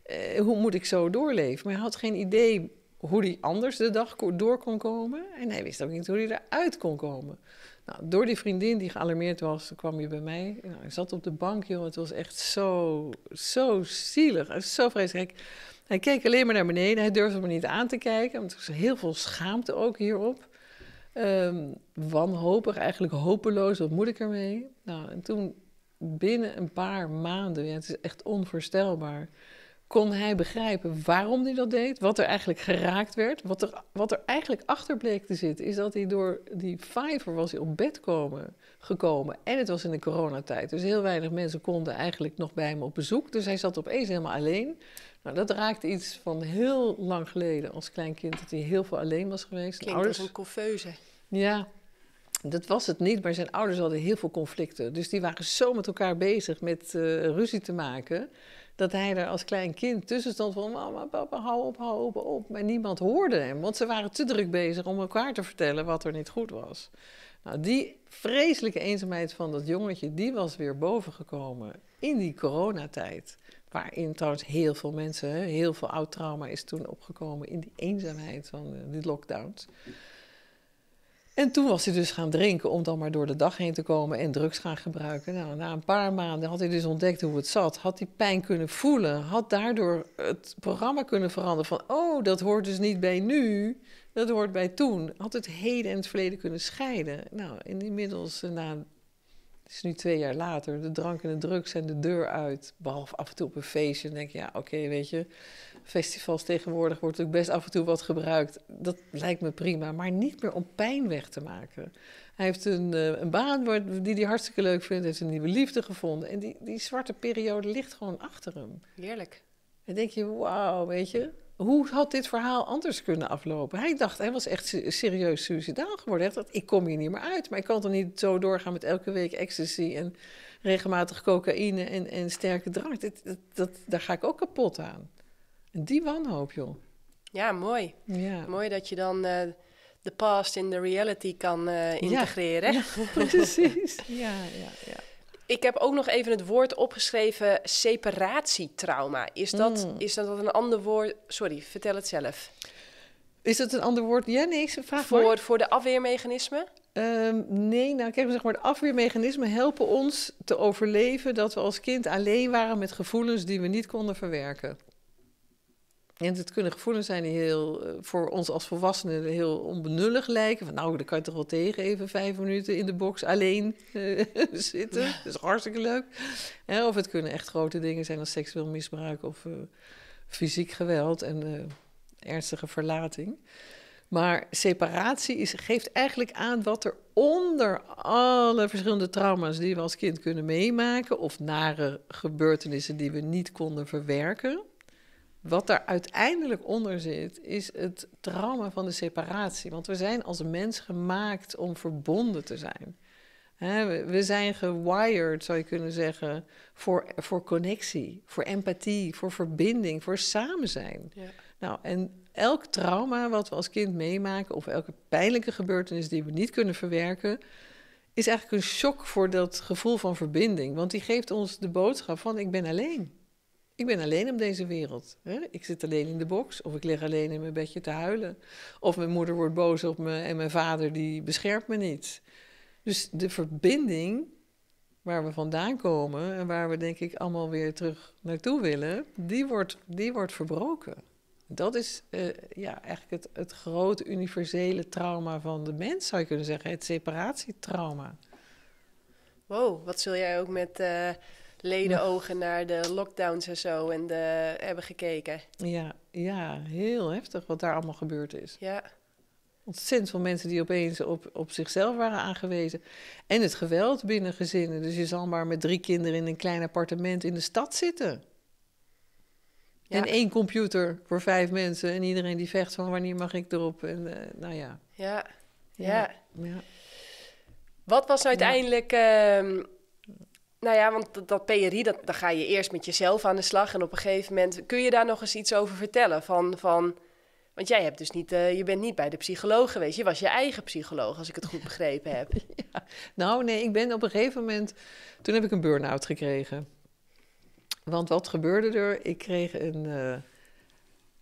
eh, hoe moet ik zo doorleven? Maar hij had geen idee hoe hij anders de dag door kon komen. En hij wist ook niet hoe hij eruit kon komen. Nou, door die vriendin die gealarmeerd was, kwam hij bij mij. Nou, hij zat op de bank, joh. Het was echt zo, zo zielig. en zo vreselijk. Hij keek alleen maar naar beneden. Hij durfde me niet aan te kijken. Want er was heel veel schaamte ook hierop. Um, wanhopig, eigenlijk hopeloos, wat moet ik ermee? Nou, en toen binnen een paar maanden, ja, het is echt onvoorstelbaar, kon hij begrijpen waarom hij dat deed, wat er eigenlijk geraakt werd. Wat er, wat er eigenlijk achter bleek te zitten, is dat hij door die vijver was op bed komen, gekomen. En het was in de coronatijd, dus heel weinig mensen konden eigenlijk nog bij hem op bezoek. Dus hij zat opeens helemaal alleen nou, dat raakt iets van heel lang geleden als klein kind, dat hij heel veel alleen was geweest. Klinkt ouders... als een confeuze. Ja, dat was het niet, maar zijn ouders hadden heel veel conflicten. Dus die waren zo met elkaar bezig met eh, ruzie te maken, dat hij er als klein kind tussen stond van mama, papa, hou op, hou op, op. Maar niemand hoorde hem, want ze waren te druk bezig om elkaar te vertellen wat er niet goed was. Nou, die vreselijke eenzaamheid van dat jongetje, die was weer bovengekomen in die coronatijd. Waarin trouwens heel veel mensen, heel veel oud trauma is toen opgekomen in die eenzaamheid van eh, die lockdowns. En toen was hij dus gaan drinken om dan maar door de dag heen te komen en drugs gaan gebruiken. Nou, na een paar maanden had hij dus ontdekt hoe het zat. Had hij pijn kunnen voelen. Had daardoor het programma kunnen veranderen van... oh, dat hoort dus niet bij nu, dat hoort bij toen. Had het heden en het verleden kunnen scheiden. Nou, inmiddels eh, na het is nu twee jaar later. De drank en de drugs zijn de deur uit. Behalve af en toe op een feestje. Dan denk je, ja, oké, weet je. Festivals tegenwoordig wordt ook best af en toe wat gebruikt. Dat lijkt me prima. Maar niet meer om pijn weg te maken. Hij heeft een, eh, een baan die hij hartstikke leuk vindt. Hij heeft een nieuwe liefde gevonden. En die, die zwarte periode ligt gewoon achter hem. Heerlijk. En denk je, wauw, weet je hoe had dit verhaal anders kunnen aflopen? Hij dacht, hij was echt serieus suicidaal geworden. Hij dacht, ik kom hier niet meer uit. Maar ik kan toch niet zo doorgaan met elke week ecstasy en regelmatig cocaïne en, en sterke drank. Dat, dat, daar ga ik ook kapot aan. En die wanhoop, joh. Ja, mooi. Ja. Mooi dat je dan eh, de past in de reality kan eh, integreren. ja [LAUGHS] precies. ja, ja, ja. Ik heb ook nog even het woord opgeschreven separatietrauma. Is dat, mm. is dat een ander woord? Sorry, vertel het zelf. Is dat een ander woord? Ja, nee, ik vraag voor. Voor, voor de afweermechanismen? Ehm, nee, nou heb zeg maar, de afweermechanismen helpen ons te overleven dat we als kind alleen waren met gevoelens die we niet konden verwerken. En het kunnen gevoelens zijn die heel, eh, voor ons als volwassenen heel onbenullig lijken. Van, nou, daar kan je toch wel tegen even vijf minuten in de box alleen eh, [LAUGHS] zitten. Dat is hartstikke leuk. of het kunnen echt grote dingen zijn als seksueel misbruik of eh, fysiek geweld en ernstige verlating. Maar separatie is, geeft eigenlijk aan wat er onder alle verschillende trauma's die we als kind kunnen meemaken, of nare gebeurtenissen die we niet konden verwerken, wat daar uiteindelijk onder zit, is het trauma van de separatie. Want we zijn als mens gemaakt om verbonden te zijn. we zijn gewired, zou je kunnen zeggen, voor, voor connectie, voor empathie, voor verbinding, voor samen zijn. Ja. Nou, en elk trauma wat we als kind meemaken, of elke pijnlijke gebeurtenis die we niet kunnen verwerken, is eigenlijk een shock voor dat gevoel van verbinding. Want die geeft ons de boodschap van ik ben alleen ik ben alleen op deze wereld. Hè? Ik zit alleen in de box, of ik lig alleen in mijn bedje te huilen. Of mijn moeder wordt boos op me en mijn vader die beschermt me niet. Dus de verbinding waar we vandaan komen en waar we denk ik allemaal weer terug naartoe willen, die wordt, die wordt verbroken. Dat is eh, ja, eigenlijk het, het grote universele trauma van de mens, zou je kunnen zeggen. Het separatietrauma. Wow, wat zul jij ook met... Eh, ledenogen naar de lockdowns en zo en de, hebben gekeken. Ja, ja, heel heftig wat daar allemaal gebeurd is. Ja. Ontzettend veel mensen die opeens op, op zichzelf waren aangewezen. En het geweld binnen gezinnen. Dus je zal maar met drie kinderen in een klein appartement in de stad zitten. En één computer voor vijf mensen. En iedereen die vecht van wanneer mag ik erop. En eh, nou ja. Ja. Ja. ja. Wat was uiteindelijk ehm, nou ja, want dat, dat PRI, dat, dan ga je eerst met jezelf aan de slag. En op een gegeven moment, kun je daar nog eens iets over vertellen? Van, van, want jij hebt dus niet, eh, je bent niet bij de psycholoog geweest. Je was je eigen psycholoog, als ik het goed [LAUGHS] begrepen heb. Ja. Nou nee, ik ben op een gegeven moment, toen heb ik een burn-out gekregen. Want wat gebeurde er? Ik kreeg een, eh,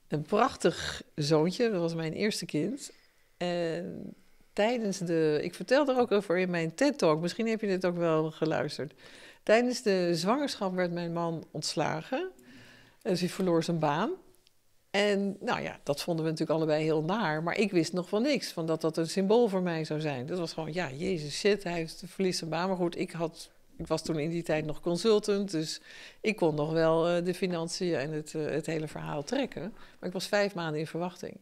een prachtig zoontje, dat was mijn eerste kind. En tijdens de. Ik vertel er ook over in mijn TED-talk. Misschien heb je dit ook wel geluisterd. Tijdens de zwangerschap werd mijn man ontslagen. Dus hij verloor zijn baan. En nou ja, dat vonden we natuurlijk allebei heel naar. Maar ik wist nog van niks, van dat dat een symbool voor mij zou zijn. Dat was gewoon, ja, jezus shit, hij verliest zijn baan. Maar goed, ik, had, ik was toen in die tijd nog consultant. Dus ik kon nog wel eh, de financiën en het, eh, het hele verhaal trekken. Maar ik was vijf maanden in verwachting.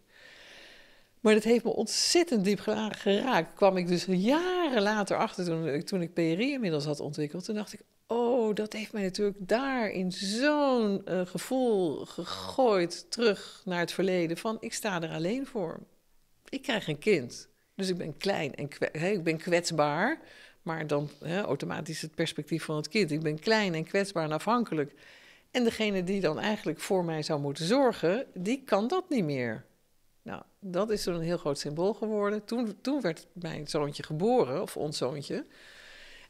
Maar dat heeft me ontzettend diep geraakt. Kwam ik dus jaren later achter, toen ik, eh, toen ik PRI inmiddels had ontwikkeld. Toen dacht ik, oh, dat heeft mij natuurlijk daar in zo'n eh, gevoel gegooid terug naar het verleden. Van, ik sta er alleen voor. Ik krijg een kind. Dus ik ben klein en ik ben kwetsbaar. Maar dan automatisch het perspectief van het kind. Ik ben klein en kwetsbaar en afhankelijk. En degene die dan eigenlijk voor mij zou moeten zorgen, die kan dat niet meer dat is toen een heel groot symbool geworden. Toen, toen werd mijn zoontje geboren, of ons zoontje.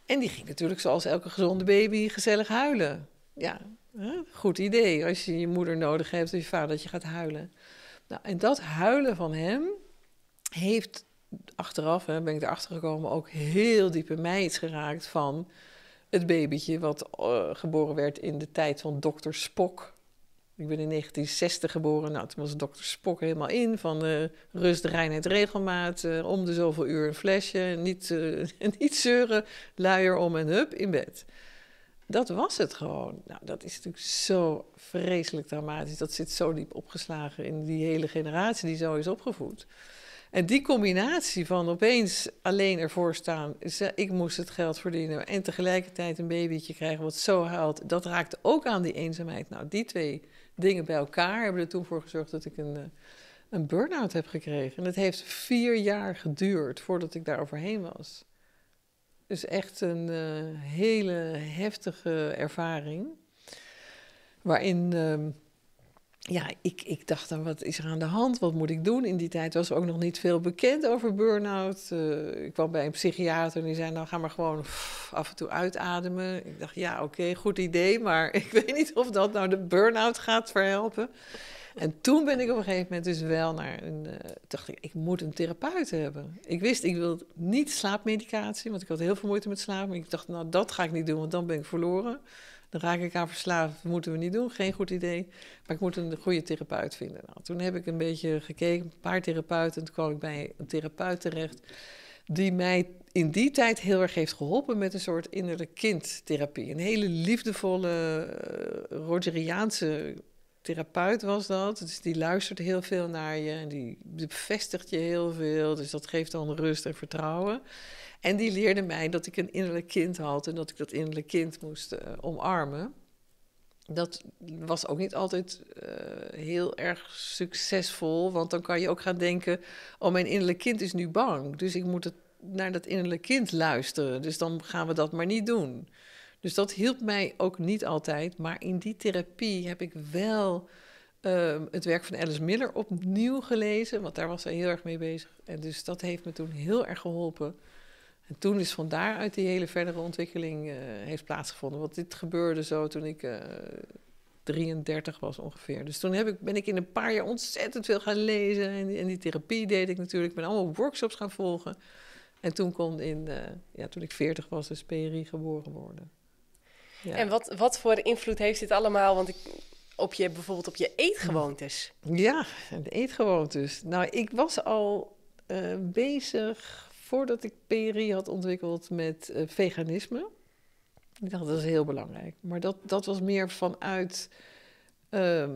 En die ging natuurlijk zoals elke gezonde baby gezellig huilen. Ja, hè? goed idee als je je moeder nodig hebt of je vader dat je gaat huilen. Nou, en dat huilen van hem heeft achteraf, hè, ben ik erachter gekomen, ook heel diep in mij iets geraakt van het babytje wat eh, geboren werd in de tijd van dokter Spok. Ik ben in 1960 geboren. Nou, toen was dokter Spock helemaal in van uh, rust, reinheid, regelmaat. Eh, om de zoveel uur een flesje. Niet, uh, [LAUGHS] niet zeuren, luier om en hup, in bed. Dat was het gewoon. Nou, dat is natuurlijk zo vreselijk dramatisch. Dat zit zo diep opgeslagen in die hele generatie die zo is opgevoed. En die combinatie van opeens alleen ervoor staan, ik moest het geld verdienen en tegelijkertijd een babytje krijgen wat zo huilt, dat raakt ook aan die eenzaamheid. Nou, die twee dingen bij elkaar hebben er toen voor gezorgd dat ik een, eh, een burn-out heb gekregen. En het heeft vier jaar geduurd voordat ik daar overheen was. Dus echt een eh, hele heftige ervaring. Waarin. Ehm, ja, ik, ik dacht dan, wat is er aan de hand? Wat moet ik doen? In die tijd was er ook nog niet veel bekend over burn-out. Eh, ik kwam bij een psychiater en die zei, nou ga maar gewoon af en toe uitademen. Ik dacht, ja, oké, goed idee, maar [LAUGHS] ik weet niet of dat nou de burn-out gaat verhelpen. En toen ben ik op een gegeven moment dus wel naar een... Uh, dacht ik, ik moet een therapeut hebben. Ik wist, ik wil niet slaapmedicatie, want ik had heel veel moeite met slapen. Ik dacht, nou, dat ga ik niet doen, want dan ben ik verloren. Dan raak ik aan verslaafd. Dat moeten we niet doen, geen goed idee. Maar ik moet een goede therapeut vinden. Nou, toen heb ik een beetje gekeken, een paar therapeuten. Toen kwam ik bij een therapeut terecht die mij in die tijd heel erg heeft geholpen met een soort innerlijke kindtherapie. Een hele liefdevolle eh, Rogeriaanse therapeut was dat. Dus die luistert heel veel naar je en die bevestigt je heel veel. Dus dat geeft dan rust en vertrouwen. En die leerde mij dat ik een innerlijk kind had en dat ik dat innerlijk kind moest eh, omarmen. Dat was ook niet altijd eh, heel erg succesvol, want dan kan je ook gaan denken: oh, mijn innerlijk kind is nu bang, dus ik moet naar dat innerlijk kind luisteren. Dus dan gaan we dat maar niet doen. Dus dat hielp mij ook niet altijd, maar in die therapie heb ik wel ehm, het werk van Alice Miller opnieuw gelezen, want daar was zij heel erg mee bezig. En dus dat heeft me toen heel erg geholpen en toen is van daaruit die hele verdere ontwikkeling eh, heeft plaatsgevonden. Want dit gebeurde zo toen ik uh, eh, 33 was ongeveer. Dus toen heb ik, ben ik in een paar jaar ontzettend veel gaan lezen. En, die, die therapie deed ik natuurlijk. Ik ben allemaal workshops gaan volgen. En toen kon in, eh, ja, toen ik 40 was, dus PRI geboren worden. Ja. En wat, wat voor invloed heeft dit allemaal? Want ik, op je, bijvoorbeeld op je eetgewoontes. Ja, de eetgewoontes. Nou, ik was al bezig voordat ik PRI had ontwikkeld met uh, veganisme. Ik dacht, dat is heel belangrijk. Maar dat, dat was meer vanuit, ehm,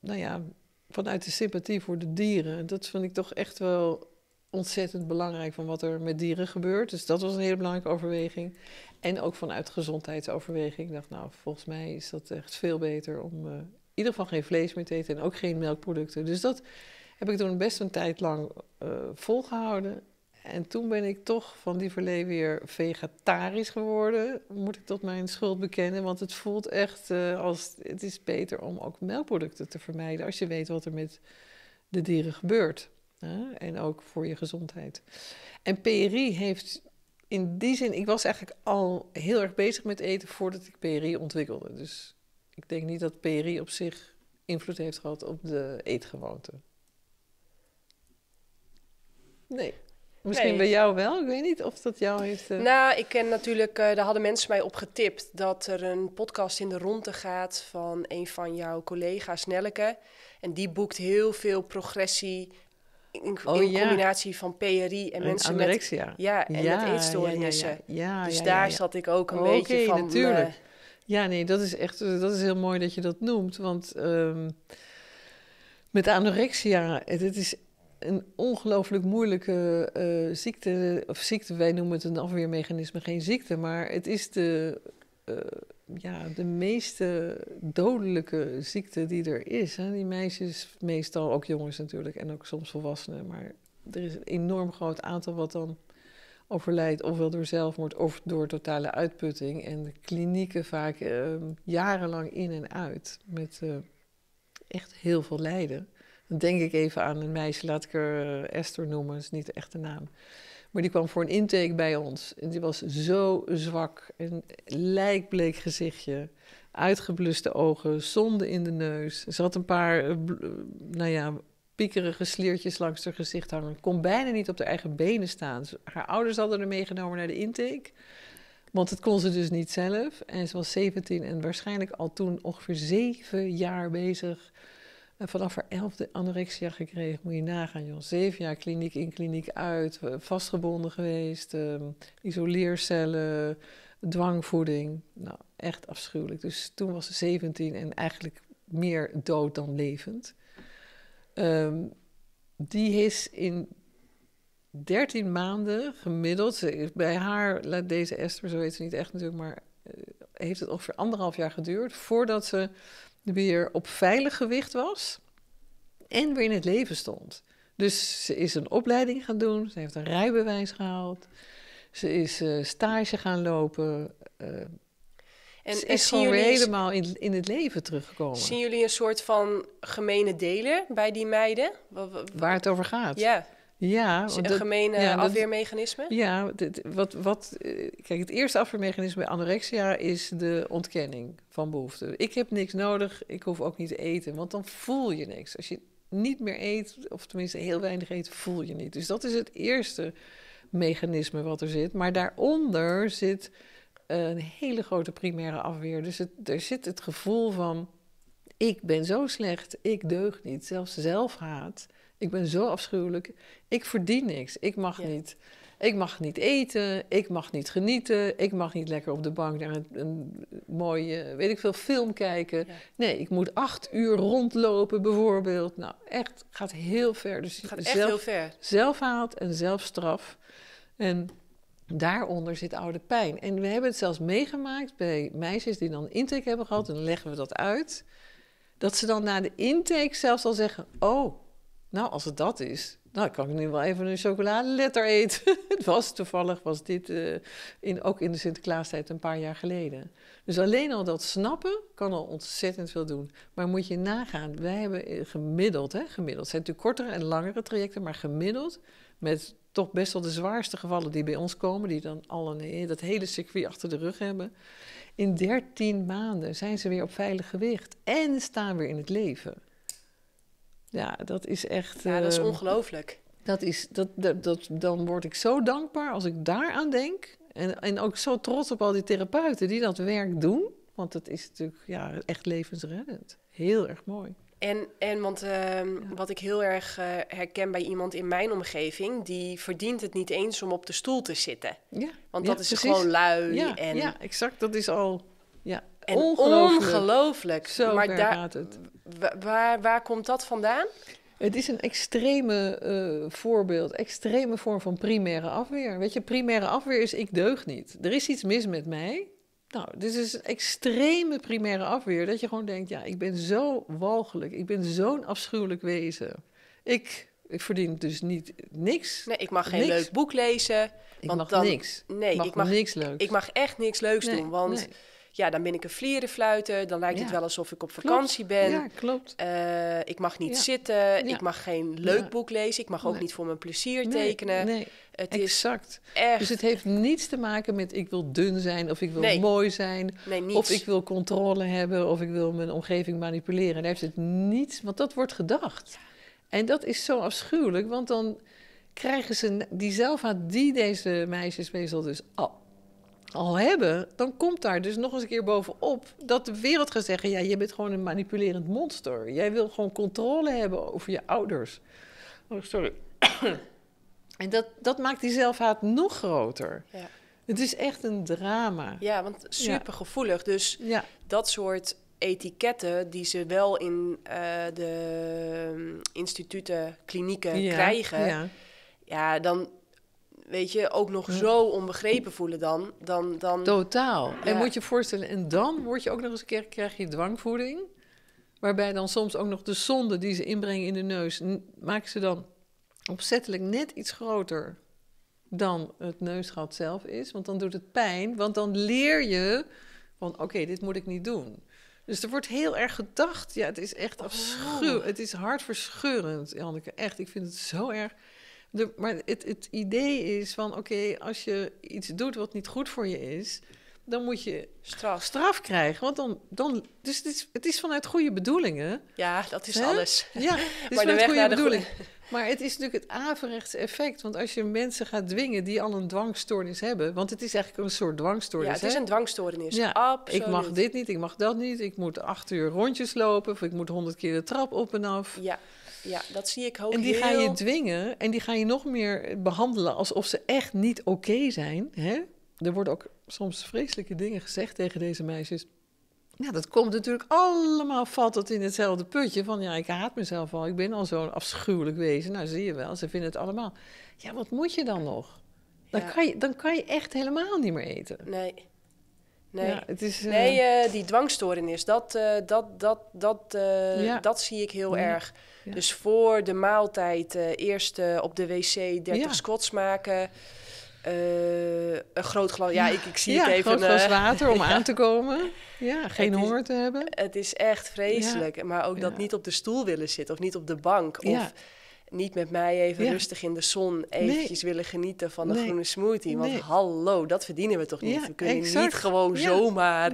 nou ja, vanuit de sympathie voor de dieren. Dat vond ik toch echt wel ontzettend belangrijk van wat er met dieren gebeurt. Dus dat was een hele belangrijke overweging. En ook vanuit gezondheidsoverweging. Ik dacht, nou, volgens mij is dat echt veel beter om eh, in ieder geval geen vlees meer te eten en ook geen melkproducten. Dus dat heb ik toen best een tijd lang eh, volgehouden. En toen ben ik toch van die verleden weer vegetarisch geworden, moet ik tot mijn schuld bekennen. Want het voelt echt uh, als het is beter om ook melkproducten te vermijden als je weet wat er met de dieren gebeurt. Hè? En ook voor je gezondheid. En PRI heeft in die zin, ik was eigenlijk al heel erg bezig met eten voordat ik PRI ontwikkelde. Dus ik denk niet dat PRI op zich invloed heeft gehad op de eetgewoonte. Nee. Misschien bij jou wel, ik weet niet of dat jou heeft... Eh, nou, ik ken natuurlijk, uh, daar hadden mensen mij op getipt... dat er een podcast in de ronde gaat van een van jouw collega's, Nelleke. En die boekt heel veel progressie in, oh, combinatie van PRI en, mensen anorexia. met... Ja, en ja, met eetstoornissen. Ja, dus daar zat ik ook een beetje van... natuurlijk. Eh, ja, nee, dat is echt dat is heel mooi dat je dat noemt, want... Ehm, met anorexia, het, het is een ongelooflijk moeilijke eh, ziekte, of ziekte, wij noemen het een afweermechanisme, geen ziekte, maar het is de, eh, ja, de meeste dodelijke ziekte die er is. Hè? Die meisjes, meestal ook jongens natuurlijk en ook soms volwassenen, maar er is een enorm groot aantal wat dan overlijdt, ofwel door zelfmoord of door totale uitputting. En de klinieken vaak ehm, jarenlang in en uit met eh, echt heel veel lijden. Dan denk ik even aan een meisje, laat ik haar eh, Esther noemen, dat is niet de echte naam. Maar die kwam voor een intake bij ons. En die was zo zwak. Een lijkbleek gezichtje. Uitgebluste ogen. Zonde in de neus. Ze had een paar, eh, eh, nou ja, piekerige sliertjes langs haar gezicht hangen. Kon bijna niet op haar eigen benen staan. Haar ouders hadden haar meegenomen naar de intake. Want het kon ze dus niet zelf. En ze was 17 en waarschijnlijk al toen ongeveer zeven jaar bezig en vanaf haar elfde anorexia gekregen, moet je nagaan, joh. Zeven jaar kliniek in, kliniek uit, eh, vastgebonden geweest, um, isoleercellen, dwangvoeding. Nou, echt afschuwelijk. Dus toen was ze zeventien en eigenlijk meer dood dan levend. Ehm, die is in 13 maanden gemiddeld, bij haar, laat deze Esther, zo weet ze niet echt natuurlijk, maar eh, heeft het ongeveer anderhalf jaar geduurd voordat ze weer op veilig gewicht was en weer in het leven stond. Dus ze is een opleiding gaan doen, ze heeft een rijbewijs gehaald, ze is eh, stage gaan lopen. Eh, en, ze is gewoon weer helemaal in, in het leven teruggekomen. Zien jullie een soort van gemene delen bij die meiden? Waar het over gaat. Ja. Ja, een gemene afweermechanisme? ja, wat, wat, eh, kijk, het eerste afweermechanisme bij anorexia is de ontkenning van behoeften. Ik heb niks nodig, ik hoef ook niet te eten, want dan voel je niks. Als je niet meer eet, of tenminste heel weinig eet, voel je niet. Dus dat is het eerste mechanisme wat er zit. Maar daaronder zit een hele grote primaire afweer. Dus er zit het gevoel van: ik ben zo slecht, ik deug niet, zelfs zelfhaat. Ik ben zo afschuwelijk. Ik verdien niks. Ik mag niet. Ik mag niet eten, ik mag niet genieten, ik mag niet lekker op de bank naar een, mooie, weet ik veel, film kijken. Nee, ik moet acht uur rondlopen bijvoorbeeld. Nou, echt, gaat heel ver. Dus het gaat zelf, echt heel ver. Zelfhaat en zelfstraf. En daaronder zit oude pijn. En we hebben het zelfs meegemaakt bij meisjes die dan intake hebben gehad. En dan leggen we dat uit. Dat ze dan na de intake zelfs al zeggen, oh nou, als het dat is, nou, kan ik nu wel even een chocoladeletter eten. [LAUGHS] het was toevallig, was dit eh, in, ook in de Sinterklaastijd een paar jaar geleden. Dus alleen al dat snappen kan al ontzettend veel doen. Maar moet je nagaan, wij hebben eh, gemiddeld, hè, gemiddeld, het zijn natuurlijk kortere en langere trajecten, maar gemiddeld met toch best wel de zwaarste gevallen die bij ons komen, die dan al een, dat hele circuit achter de rug hebben. In 13 maanden zijn ze weer op veilig gewicht en staan weer in het leven. Ja, dat is echt. Ja, dat is ehm, ongelooflijk. Dat is, dat, dat, dat, dan word ik zo dankbaar als ik daaraan denk. En, en ook zo trots op al die therapeuten die dat werk doen. Want dat is natuurlijk ja, echt levensreddend. Heel erg mooi. En, en want ehm, wat ik heel erg eh, herken bij iemand in mijn omgeving, die verdient het niet eens om op de stoel te zitten. Ja, want dat is gewoon lui. Ja, en... ja, exact. Dat is al ja, en ongelooflijk. Zo maar daar, gaat het waar, waar komt dat vandaan? Het is een extreme eh, voorbeeld, extreme vorm van primaire afweer. Weet je, primaire afweer is ik deug niet. Er is iets mis met mij. Nou, dit is een extreme primaire afweer. Dat je gewoon denkt, ja, ik ben zo walgelijk. Ik ben zo'n afschuwelijk wezen. Ik, ik verdien dus niet niks. Nee, ik mag geen leuk boek lezen. Ik mag dan, niks. Nee, ik mag niks leuks. Ik mag echt niks leuks doen, want ja, dan ben ik een fluiten. Dan lijkt het wel alsof ik op vakantie klopt. ben. Ja, klopt. Eh, ik mag niet zitten. Ik mag geen leuk boek lezen. Ik mag ook niet voor mijn plezier tekenen. Nee, Het exact. Is echt... Dus het heeft niets te maken met ik wil dun zijn of ik wil mooi zijn. Of ik wil controle hebben of ik wil mijn omgeving manipuleren. Daar heeft het niets, want dat wordt gedacht. En dat is zo afschuwelijk, want dan krijgen ze die zelfhaat die deze meisjes meestal dus al al hebben, dan komt daar dus nog eens een keer bovenop dat de wereld gaat zeggen: ja, je bent gewoon een manipulerend monster. Jij wil gewoon controle hebben over je ouders. Oh, sorry. [COUGHS] en dat, dat maakt die zelfhaat nog groter. Ja. Het is echt een drama. Ja, want supergevoelig. Dus ja. dat soort etiketten die ze wel in eh, de mm, instituten, klinieken krijgen. Ja. ja, dan weet je, ook nog zo onbegrepen voelen dan. dan, dan Totaal. En moet je je voorstellen, en dan word je ook nog eens een keer, krijg je dwangvoeding. Waarbij dan soms ook nog de zonde die ze inbrengen in de neus, maken ze dan opzettelijk net iets groter dan het neusgat zelf is. Want dan doet het pijn, want dan leer je van oké, dit moet ik niet doen. Dus er wordt heel erg gedacht. Ja, het is echt oh. afschuw. Het is hartverscheurend, Janneke. Echt, ik vind het zo erg maar het, het, idee is van, oké, als je iets doet wat niet goed voor je is, dan moet je straf, straf krijgen. Want dan, dan, dus het is, het is vanuit goede bedoelingen. Ja, dat is alles. Ja, [LAUGHS] het is maar goede naar [LAUGHS] Maar het is natuurlijk het averechts effect. Want als je mensen gaat dwingen die al een dwangstoornis hebben. Want het is eigenlijk een soort dwangstoornis. Ja, het is een dwangstoornis. Ja, absoluut. Ik mag dit niet, ik mag dat niet. Ik moet acht uur rondjes lopen. Of ik moet honderd keer de trap op en af. Ja ja, dat zie ik ook En die ga je dwingen en die ga je nog meer behandelen alsof ze echt niet oké zijn. Hè? Er worden ook soms vreselijke dingen gezegd tegen deze meisjes. Ja, dat komt natuurlijk allemaal, valt dat in hetzelfde putje van ja, ik haat mezelf al, ik ben al zo'n afschuwelijk wezen. Nou, zie je wel, ze vinden het allemaal. Ja, wat moet je dan nog? Dan, kan, je, dan kan je echt helemaal niet meer eten. Nee. Nee, ja, het is, nee eh, eh, die dwangstoornis, dat, eh, dat, dat, dat, dat zie ik heel erg. Dus voor de maaltijd eh, eerst eh, op de wc 30 ja. squats maken. Eh, een groot glas, ja, ik, ik zie het even. Een glas water om [LAUGHS] aan te komen. Ja, geen het honger te hebben. Het is echt vreselijk. Maar ook dat niet op de stoel willen zitten of niet op de bank. Of niet met mij even rustig in de zon eventjes willen genieten van de groene smoothie. Want hallo, dat verdienen we toch niet? we kunnen niet gewoon zomaar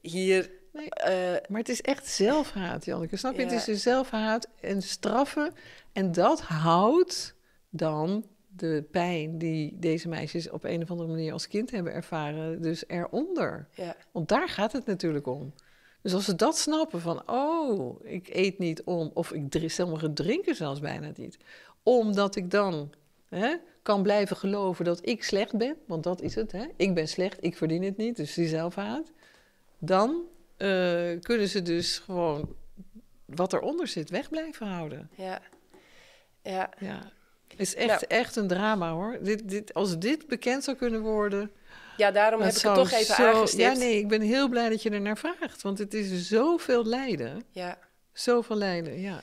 hier eh, maar het is echt zelfhaat, Janneke. Snap je? Het is dus zelfhaat en straffen. En dat houdt dan de pijn die deze meisjes op een of andere manier als kind hebben ervaren, dus eronder. Ja. Want daar gaat het natuurlijk om. Dus als ze dat snappen van, oh, ik eet niet om, of ik sommige drinken zelfs bijna niet, omdat ik dan hè, kan blijven geloven dat ik slecht ben, want dat is het, hè? ik ben slecht, ik verdien het niet, dus die zelfhaat, dan eh, kunnen ze dus gewoon wat eronder zit weg blijven houden. Ja. Ja. Het is echt, nou. echt een drama hoor. Dit, dit, als dit bekend zou kunnen worden. Ja, daarom heb ik het toch even zo, aangestipt. Ja, nee, ik ben heel blij dat je er naar vraagt. Want het is zoveel lijden. Ja. Zoveel lijden, ja.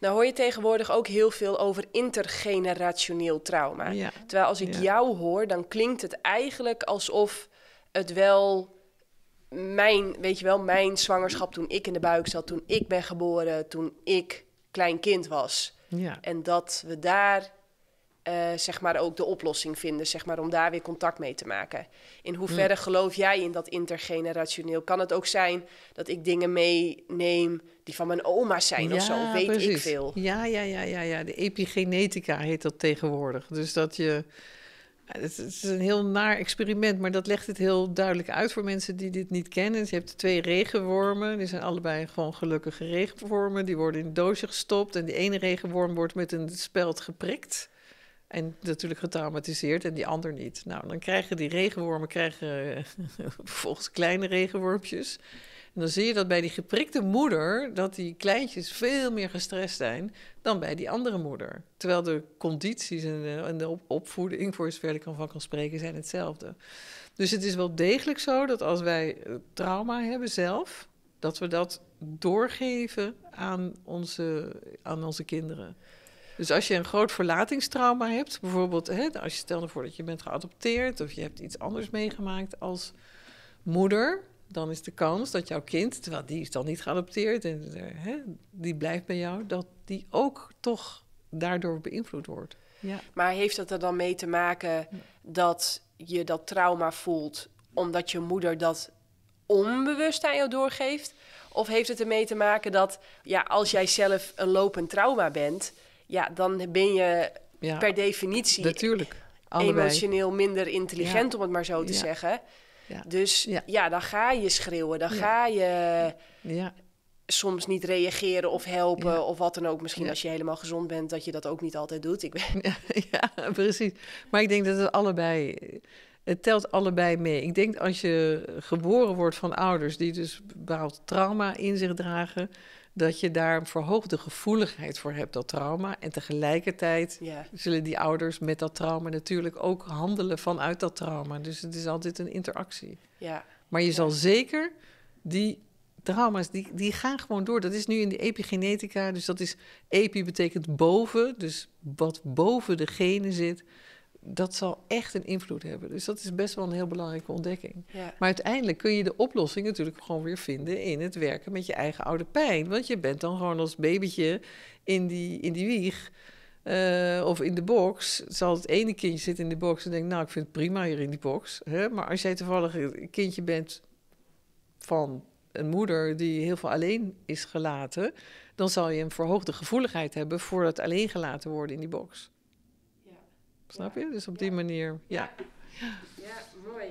Nou hoor je tegenwoordig ook heel veel over intergenerationeel trauma. Ja. Terwijl als ik jou hoor, dan klinkt het eigenlijk alsof het wel mijn, weet je wel, mijn zwangerschap toen ik in de buik zat, toen ik ben geboren, toen ik klein kind was. Ja. En dat we daar eh, zeg maar ook de oplossing vinden, zeg maar, om daar weer contact mee te maken. In hoeverre geloof jij in dat intergenerationeel? Kan het ook zijn dat ik dingen meeneem die van mijn oma zijn of zo? Weet ik veel. Ja, ja, ja, ja, ja. De epigenetica heet dat tegenwoordig. Dus dat je het is een heel naar experiment, maar dat legt het heel duidelijk uit voor mensen die dit niet kennen. Dus je hebt twee regenwormen, die zijn allebei gewoon gelukkige regenwormen. Die worden in een doosje gestopt en die ene regenworm wordt met een speld geprikt. En natuurlijk getraumatiseerd en die ander niet. Nou, dan krijgen die regenwormen krijgen, vervolgens eh, [LAUGHS] kleine regenwormpjes dan zie je dat bij die geprikte moeder, dat die kleintjes veel meer gestrest zijn dan bij die andere moeder. Terwijl de condities en de, en de op opvoeding, voor zover ik van kan spreken, zijn hetzelfde. Dus het is wel degelijk zo dat als wij eh, trauma hebben zelf, dat we dat doorgeven aan onze, aan onze kinderen. Dus als je een groot verlatingstrauma hebt, bijvoorbeeld hè, als je stelde voor dat je bent geadopteerd of je hebt iets anders meegemaakt als moeder, dan is de kans dat jouw kind, terwijl die is dan niet geadopteerd en eh, hè, die blijft bij jou, dat die ook toch daardoor beïnvloed wordt. Ja. Maar heeft dat er dan mee te maken dat je dat trauma voelt omdat je moeder dat onbewust aan jou doorgeeft? Of heeft het ermee te maken dat ja, als jij zelf een lopend trauma bent, ja, dan ben je per definitie natuurlijk. emotioneel minder intelligent, om het maar zo te zeggen. Ja. Dus ja. dan ga je schreeuwen, dan ga je soms niet reageren of helpen of wat dan ook. Misschien als je helemaal gezond bent, dat je dat ook niet altijd doet. Ik ben... ja, [LAUGHS] ja, precies. Maar ik denk dat het allebei, het telt allebei mee. Ik denk als je geboren wordt van ouders die dus bepaald trauma in zich dragen, dat je daar een verhoogde gevoeligheid voor hebt, dat trauma. En tegelijkertijd zullen die ouders met dat trauma natuurlijk ook handelen vanuit dat trauma. Dus het is altijd een interactie. Ja. Maar je zal zeker die trauma's, die, die gaan gewoon door. Dat is nu in de epigenetica, dus dat is epi betekent boven. Dus wat boven de genen zit, dat zal echt een invloed hebben. Dus dat is best wel een heel belangrijke ontdekking. Maar uiteindelijk kun je de oplossing natuurlijk gewoon weer vinden in het werken met je eigen oude pijn. Want je bent dan gewoon als babytje in die, in die wieg. Eh, of in de box. Zal het ene kindje zitten in de box en denkt: Nou, ik vind het prima hier in die box. Hè? Maar als jij toevallig een kindje bent van een moeder die heel veel alleen is gelaten, dan zal je een verhoogde gevoeligheid hebben voor het alleen gelaten worden in die box. Snap je? Dus op die manier, ja. Ja, mooi.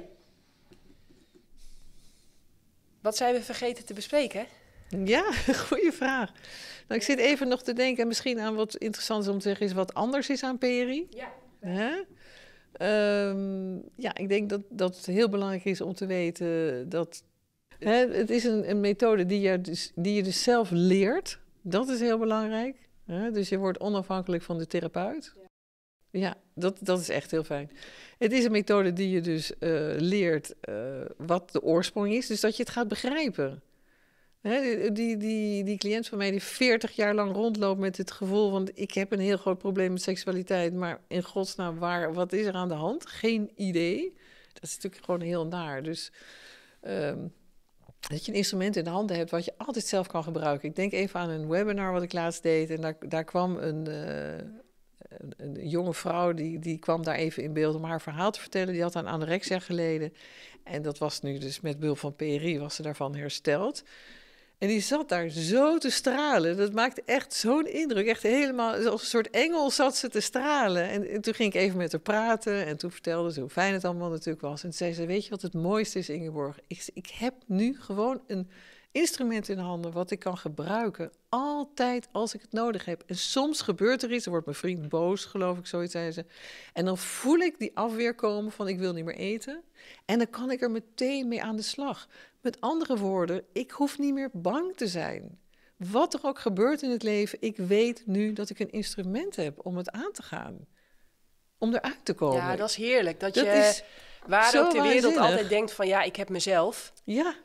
Wat zijn we vergeten te bespreken? Ja, [LAUGHS] goede vraag. Nou, ik zit even nog te denken, en misschien aan wat interessant is om te zeggen, is wat anders is aan Peri. Ja. Hè? Ehm, ja, ik denk dat, dat het heel belangrijk is om te weten dat. Hè, het is een, een, methode die je, dus, die je dus zelf leert. Dat is heel belangrijk. Hè? Dus je wordt onafhankelijk van de therapeut. Ja. Ja, dat, dat is echt heel fijn. Het is een methode die je dus eh, leert eh, wat de oorsprong is, dus dat je het gaat begrijpen. Hè, die, die, die cliënt van mij die 40 jaar lang rondloopt met het gevoel van ik heb een heel groot probleem met seksualiteit, maar in godsnaam waar, wat is er aan de hand? Geen idee. Dat is natuurlijk gewoon heel naar. Dus ehm, dat je een instrument in de handen hebt wat je altijd zelf kan gebruiken. Ik denk even aan een webinar wat ik laatst deed en daar, daar kwam een... Eh, een, jonge vrouw die, die kwam daar even in beeld om haar verhaal te vertellen. Die had aan anorexia geleden. En dat was nu dus met Bul van PRI was ze daarvan hersteld. En die zat daar zo te stralen. Dat maakte echt zo'n indruk. Echt helemaal, als een soort engel zat ze te stralen. En, toen ging ik even met haar praten. En toen vertelde ze hoe fijn het allemaal natuurlijk was. En toen zei ze, weet je wat het mooiste is, Ingeborg? Ik, ik heb nu gewoon een instrument in handen wat ik kan gebruiken. Altijd als ik het nodig heb. En soms gebeurt er iets, dan wordt mijn vriend boos, geloof ik, zoiets zei ze. En dan voel ik die afweer komen van ik wil niet meer eten. En dan kan ik er meteen mee aan de slag. Met andere woorden, ik hoef niet meer bang te zijn. Wat er ook gebeurt in het leven, ik weet nu dat ik een instrument heb om het aan te gaan. Om eruit te komen. Ja, dat is heerlijk. Dat, dat je waar ook de wereld altijd denkt van ja, ik heb mezelf. Ja.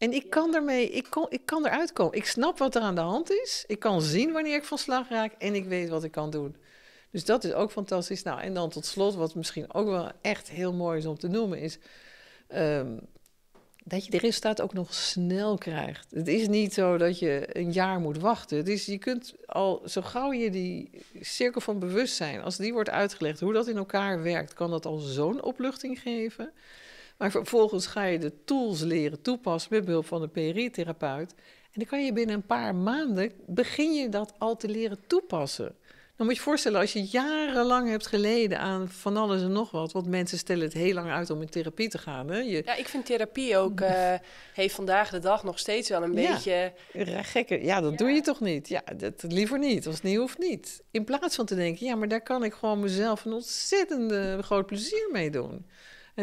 En ik kan ermee, ik, ik kan eruit komen. Ik snap wat er aan de hand is. Ik kan zien wanneer ik van slag raak en ik weet wat ik kan doen. Dus dat is ook fantastisch. Nou, en dan tot slot, wat misschien ook wel echt heel mooi is om te noemen, is ehm, dat je de resultaat ook nog snel krijgt. Het is niet zo dat je een jaar moet wachten. Het is, je kunt al, zo gauw je die cirkel van bewustzijn, als die wordt uitgelegd, hoe dat in elkaar werkt, kan dat al zo'n opluchting geven. Maar vervolgens ga je de tools leren toepassen met behulp van een PRI-therapeut. En dan kan je binnen een paar maanden begin je dat al te leren toepassen. Dan moet je voorstellen, als je jarenlang hebt geleden aan van alles en nog wat, want mensen stellen het heel lang uit om in therapie te gaan. Hè? Je... Ja, ik vind therapie ook, eh, [LAUGHS] heeft vandaag de dag nog steeds wel een beetje... Gekke, ja, dat doe je toch niet? Ja, dat liever niet, als het niet hoeft niet. In plaats van te denken, ja, maar daar kan ik gewoon mezelf een ontzettend groot plezier mee doen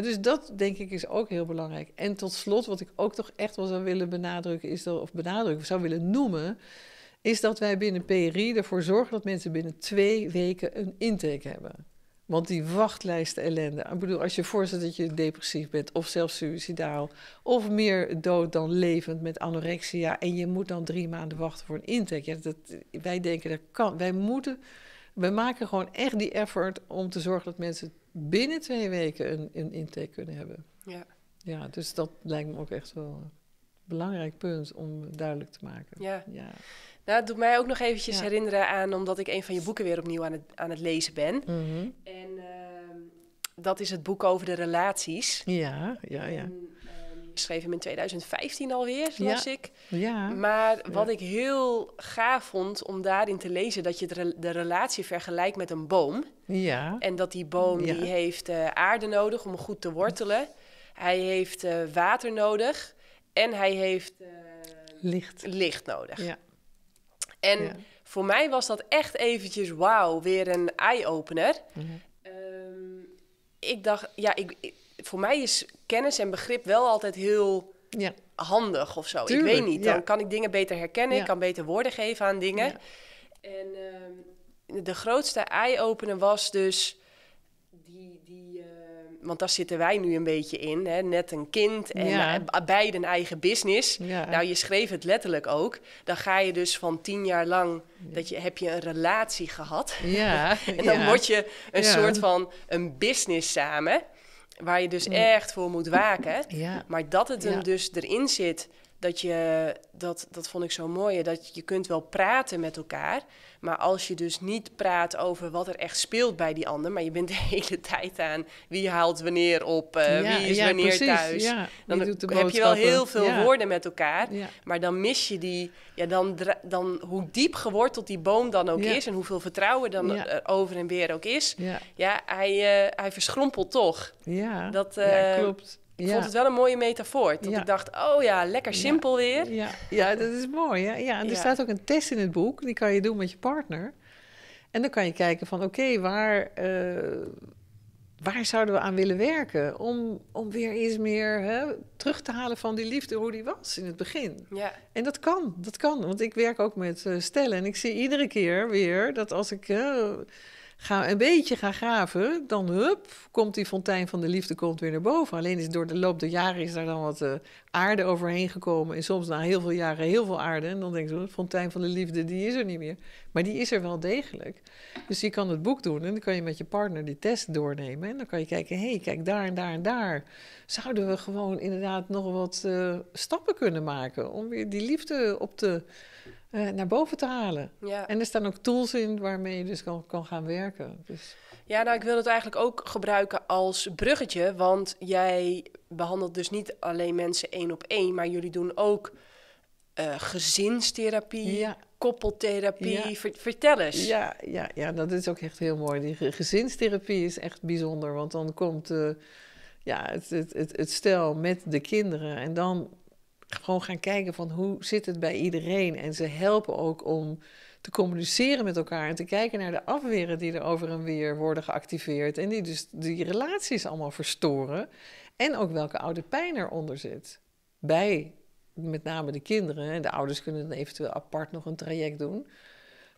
dus dat denk ik is ook heel belangrijk. En tot slot, wat ik ook toch echt wel zou willen benadrukken, is of benadrukken, zou willen noemen, is dat wij binnen PRI ervoor zorgen dat mensen binnen twee weken een intake hebben. Want die wachtlijsten ellende. Ik bedoel, als je voorstelt dat je depressief bent of zelfs suicidaal of meer dood dan levend met anorexia en je moet dan drie maanden wachten voor een intake. Ja, dat, wij denken dat kan. Wij moeten we maken gewoon echt die effort om te zorgen dat mensen binnen twee weken een, een intake kunnen hebben. Ja. ja, dus dat lijkt me ook echt wel een belangrijk punt om duidelijk te maken. Ja. ja. Nou, het doet mij ook nog eventjes herinneren aan, omdat ik een van je boeken weer opnieuw aan het, aan het lezen ben. Mm En ehm, dat is het boek over de relaties. Ja, ja, ja schreef hem in 2015 alweer, las ik. Ja. Maar wat ik heel gaaf vond om daarin te lezen, dat je de relatie vergelijkt met een boom. Ja. En dat die boom die heeft eh, aarde nodig om goed te wortelen. Hij heeft eh, water nodig en hij heeft eh, licht. licht nodig. Ja. En voor mij was dat echt eventjes wauw, weer een eye-opener. Mhm. Ehm, ik dacht, ja, ik voor mij is kennis en begrip wel altijd heel ja. handig of zo. ik weet niet. Dan kan ik dingen beter herkennen. Ik kan beter woorden geven aan dingen. En ehm, de grootste eye-opener was dus die. die ehm, want daar zitten wij nu een beetje in. Hè? Net een kind en eh, beide een eigen business. Nou, je schreef het letterlijk ook. Dan ga je dus van tien jaar lang dat je, heb je een relatie gehad. Ja. [LAUGHS] en dan word je een soort van een business samen waar je dus mm. echt voor moet waken. Maar dat het hem dus erin zit, dat je, dat, dat vond ik zo mooi, dat je kunt wel praten met elkaar, maar als je dus niet praat over wat er echt speelt bij die ander, maar je bent de [LAUGHS] hele tijd aan wie haalt wanneer op, eh, wie is wanneer thuis, ja. dan heb je wel heel veel woorden met elkaar. Maar dan mis je die, ja, dan, dan hoe diep geworteld die boom dan ook is en hoeveel vertrouwen dan er over en weer ook is, ja, hij, eh, hij verschrompelt toch. Ja, dat eh, klopt. Ik vond het wel een mooie metafoor. Dat ik dacht, oh ja, lekker simpel weer. Ja, ja dat is mooi. Hè? Ja, en er staat ook een test in het boek. Die kan je doen met je partner. En dan kan je kijken van, oké, waar, eh, waar zouden we aan willen werken? Om, om weer eens meer hè, terug te halen van die liefde hoe die was in het begin. Ja. En dat kan, dat kan. Want ik werk ook met eh, stellen. En ik zie iedere keer weer dat als ik ga een beetje gaan graven, dan hup, komt die fontein van de liefde komt weer naar boven. Alleen is door de loop der jaren is daar dan wat eh, aarde overheen gekomen. En soms na heel veel jaren heel veel aarde. En dan denk je, de oh, fontein van de liefde, die is er niet meer. Maar die is er wel degelijk. Dus je kan het boek doen en dan kan je met je partner die test doornemen. En dan kan je kijken, hé, hey, kijk daar en daar en daar. Zouden we gewoon inderdaad nog wat eh, stappen kunnen maken om weer die liefde op te eh, naar boven te halen. En er staan ook tools in waarmee je dus kan, kan gaan werken. Dus... Ja, nou, ik wil het eigenlijk ook gebruiken als bruggetje. Want jij behandelt dus niet alleen mensen één op één, maar jullie doen ook uh, gezinstherapie. Koppeltherapie, vertel eens. Ja, ja, ja, dat is ook echt heel mooi. Die gezinstherapie is echt bijzonder, want dan komt eh, ja, het, het, het, het stel met de kinderen en dan gewoon gaan kijken van hoe zit het bij iedereen. En ze helpen ook om te communiceren met elkaar en te kijken naar de afweren die er over en weer worden geactiveerd. En die dus die relaties allemaal verstoren. En ook welke oude pijn eronder zit. Bij met name de kinderen. En de ouders kunnen dan eventueel apart nog een traject doen.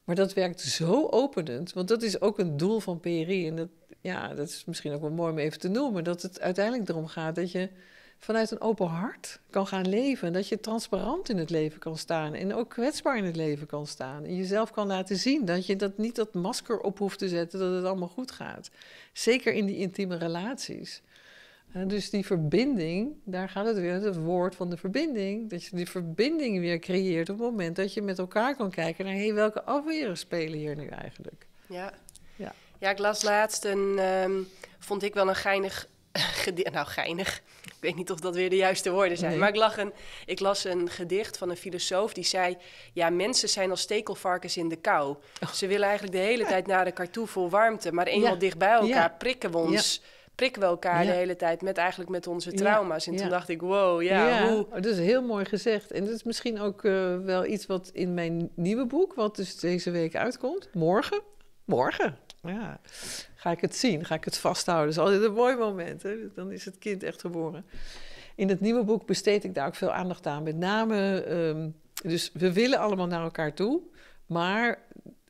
Maar dat werkt zo openend, want dat is ook een doel van PRI. En dat, ja, dat is misschien ook wel mooi om even te noemen, dat het uiteindelijk erom gaat dat je vanuit een open hart kan gaan leven. Dat je transparant in het leven kan staan en ook kwetsbaar in het leven kan staan. En jezelf kan laten zien dat je dat niet dat masker op hoeft te zetten dat het allemaal goed gaat. Zeker in die intieme relaties. dus die verbinding, daar gaat het weer, het woord van de verbinding. Dat je die verbinding weer creëert op het moment dat je met elkaar kan kijken naar hey, welke afweren spelen hier nu eigenlijk. Ja, ja. ja ik las laatst een, ehm, vond ik wel een geinig [LAUGHS] nou, geinig. Ik weet niet of dat weer de juiste woorden zijn. Maar ik, ik, las een gedicht van een filosoof die zei... ja, mensen zijn als stekelvarkens in de kou. Oh. Ze willen eigenlijk de hele tijd naar de kartoe vol warmte... maar eenmaal ja. dicht bij elkaar prikken we ons... prikken we elkaar de hele tijd met eigenlijk met onze trauma's. En toen dacht ik, wow, ja, hoe... Oh, dat is heel mooi gezegd. En dat is misschien ook eh, wel iets wat in mijn nieuwe boek... wat dus deze week uitkomt, morgen... Morgen, ja. Ga ik het zien? Ga ik het vasthouden? Dat is altijd een mooi moment. Dan is het kind echt geboren. In het nieuwe boek besteed ik daar ook veel aandacht aan. Met name, ehm, dus we willen allemaal naar elkaar toe. Maar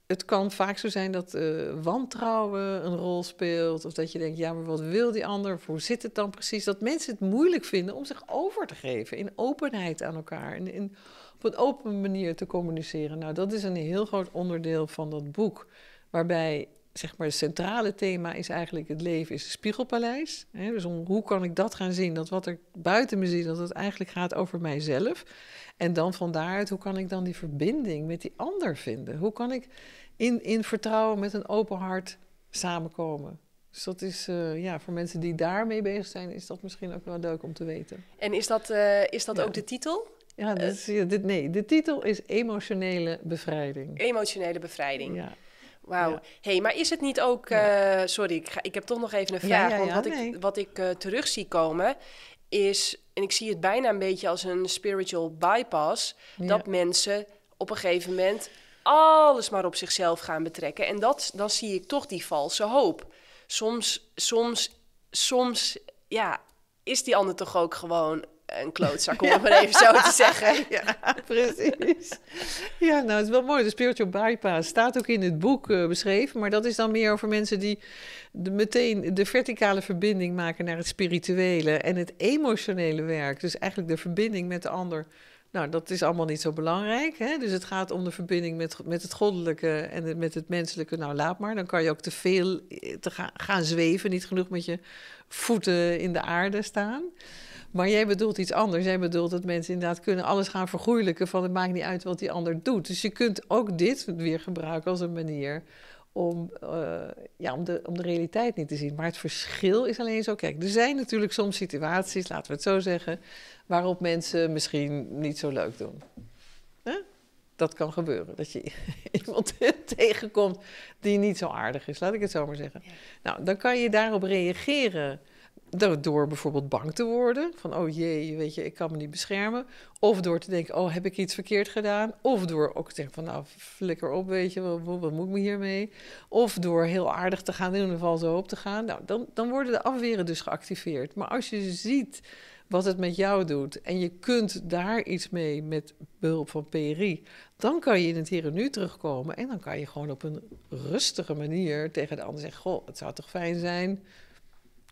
het kan vaak zo zijn dat eh, wantrouwen een rol speelt. Of dat je denkt, ja, maar wat wil die ander? Of hoe zit het dan precies? Dat mensen het moeilijk vinden om zich over te geven in openheid aan elkaar. En op een open manier te communiceren. Nou, dat is een heel groot onderdeel van dat boek. Waarbij zeg maar, het centrale thema is eigenlijk het leven is een spiegelpaleis. Hè? Dus hoe kan ik dat gaan zien? Dat wat er buiten me zit, dat het eigenlijk gaat over mijzelf. En dan van daaruit, hoe kan ik dan die verbinding met die ander vinden? Hoe kan ik in, in vertrouwen met een open hart samenkomen? Dus dat is eh, ja, voor mensen die daarmee bezig zijn, is dat misschien ook wel leuk om te weten. En is dat, eh, is dat ook de titel? Eh, ja, dit, nee, de titel is Emotionele Bevrijding. Emotionele Bevrijding. Ja. Wauw. hé, hey, maar is het niet ook... Eh, sorry, ik, ga, ik heb toch nog even een vraag. want wat ik, wat ik eh, terug zie komen is... En ik zie het bijna een beetje als een spiritual bypass... dat mensen op een gegeven moment alles maar op zichzelf gaan betrekken. En dat, dan zie ik toch die valse hoop. Soms, soms, soms, ja, is die ander toch ook gewoon een klootzak, om het maar even zo te [LAUGHS] zeggen. Ja, [LAUGHS] precies. Ja, nou, het is wel mooi. De spiritual bypass staat ook in het boek eh, beschreven. Maar dat is dan meer over mensen die meteen de verticale verbinding maken naar het spirituele en het emotionele werk. Dus eigenlijk de verbinding met de ander. Nou, dat is allemaal niet zo belangrijk. Hè? Dus het gaat om de verbinding met, met het goddelijke en met het menselijke. Nou, laat maar. Dan kan je ook te veel eh, te gaan zweven. Niet genoeg met je voeten in de aarde staan. Maar jij bedoelt iets anders. Jij bedoelt dat mensen inderdaad kunnen alles gaan vergoeilijken van het maakt niet uit wat die ander doet. Dus je kunt ook dit weer gebruiken als een manier om, eh, ja, om, de, om de realiteit niet te zien. Maar het verschil is alleen zo. Kijk, er zijn natuurlijk soms situaties, laten we het zo zeggen, waarop mensen misschien niet zo leuk doen. Dat kan gebeuren, dat je [LAUGHS] iemand [LAUGHS] tegenkomt die niet zo aardig is, laat ik het zo maar zeggen. Nou, dan kan je daarop reageren door bijvoorbeeld bang te worden. Van, oh jee, weet je, ik kan me niet beschermen. Of door te denken, oh, heb ik iets verkeerd gedaan? Of door ook te denken van, nou, flikker op, weet je, wat, wat, ik moet me hiermee? Of door heel aardig te gaan, in een valse hoop te gaan. Nou, dan, dan worden de afweren dus geactiveerd. Maar als je ziet wat het met jou doet en je kunt daar iets mee met behulp van PRI, dan kan je in het hier en nu terugkomen en dan kan je gewoon op een rustige manier tegen de ander zeggen, goh, het zou toch fijn zijn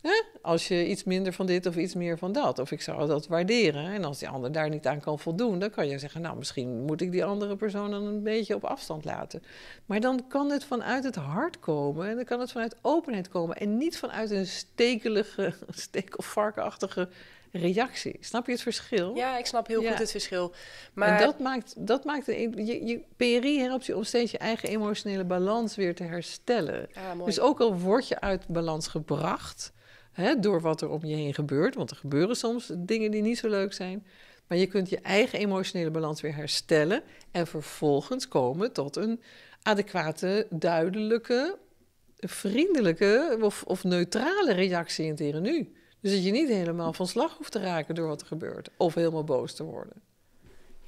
Hè? Als je iets minder van dit of iets meer van dat. Of ik zou dat waarderen. En als die ander daar niet aan kan voldoen, dan kan je zeggen: Nou, misschien moet ik die andere persoon dan een beetje op afstand laten. Maar dan kan het vanuit het hart komen. En dan kan het vanuit openheid komen. En niet vanuit een stekelige, [LAUGHS] steek- of varkenachtige reactie. Snap je het verschil? Ja, ik snap heel goed het verschil. Maar... En dat maakt, dat maakt een, e- je, je, PRI helpt je om steeds je eigen emotionele balans weer te herstellen. Ah, dus ook al word je uit balans gebracht, hè, door wat er om je heen gebeurt. Want er gebeuren soms dingen die niet zo leuk zijn. Maar je kunt je eigen emotionele balans weer herstellen en vervolgens komen tot een adequate, duidelijke, vriendelijke of, of neutrale reactie in het nu. Dus dat je niet helemaal van slag hoeft te raken door wat er gebeurt of helemaal boos te worden.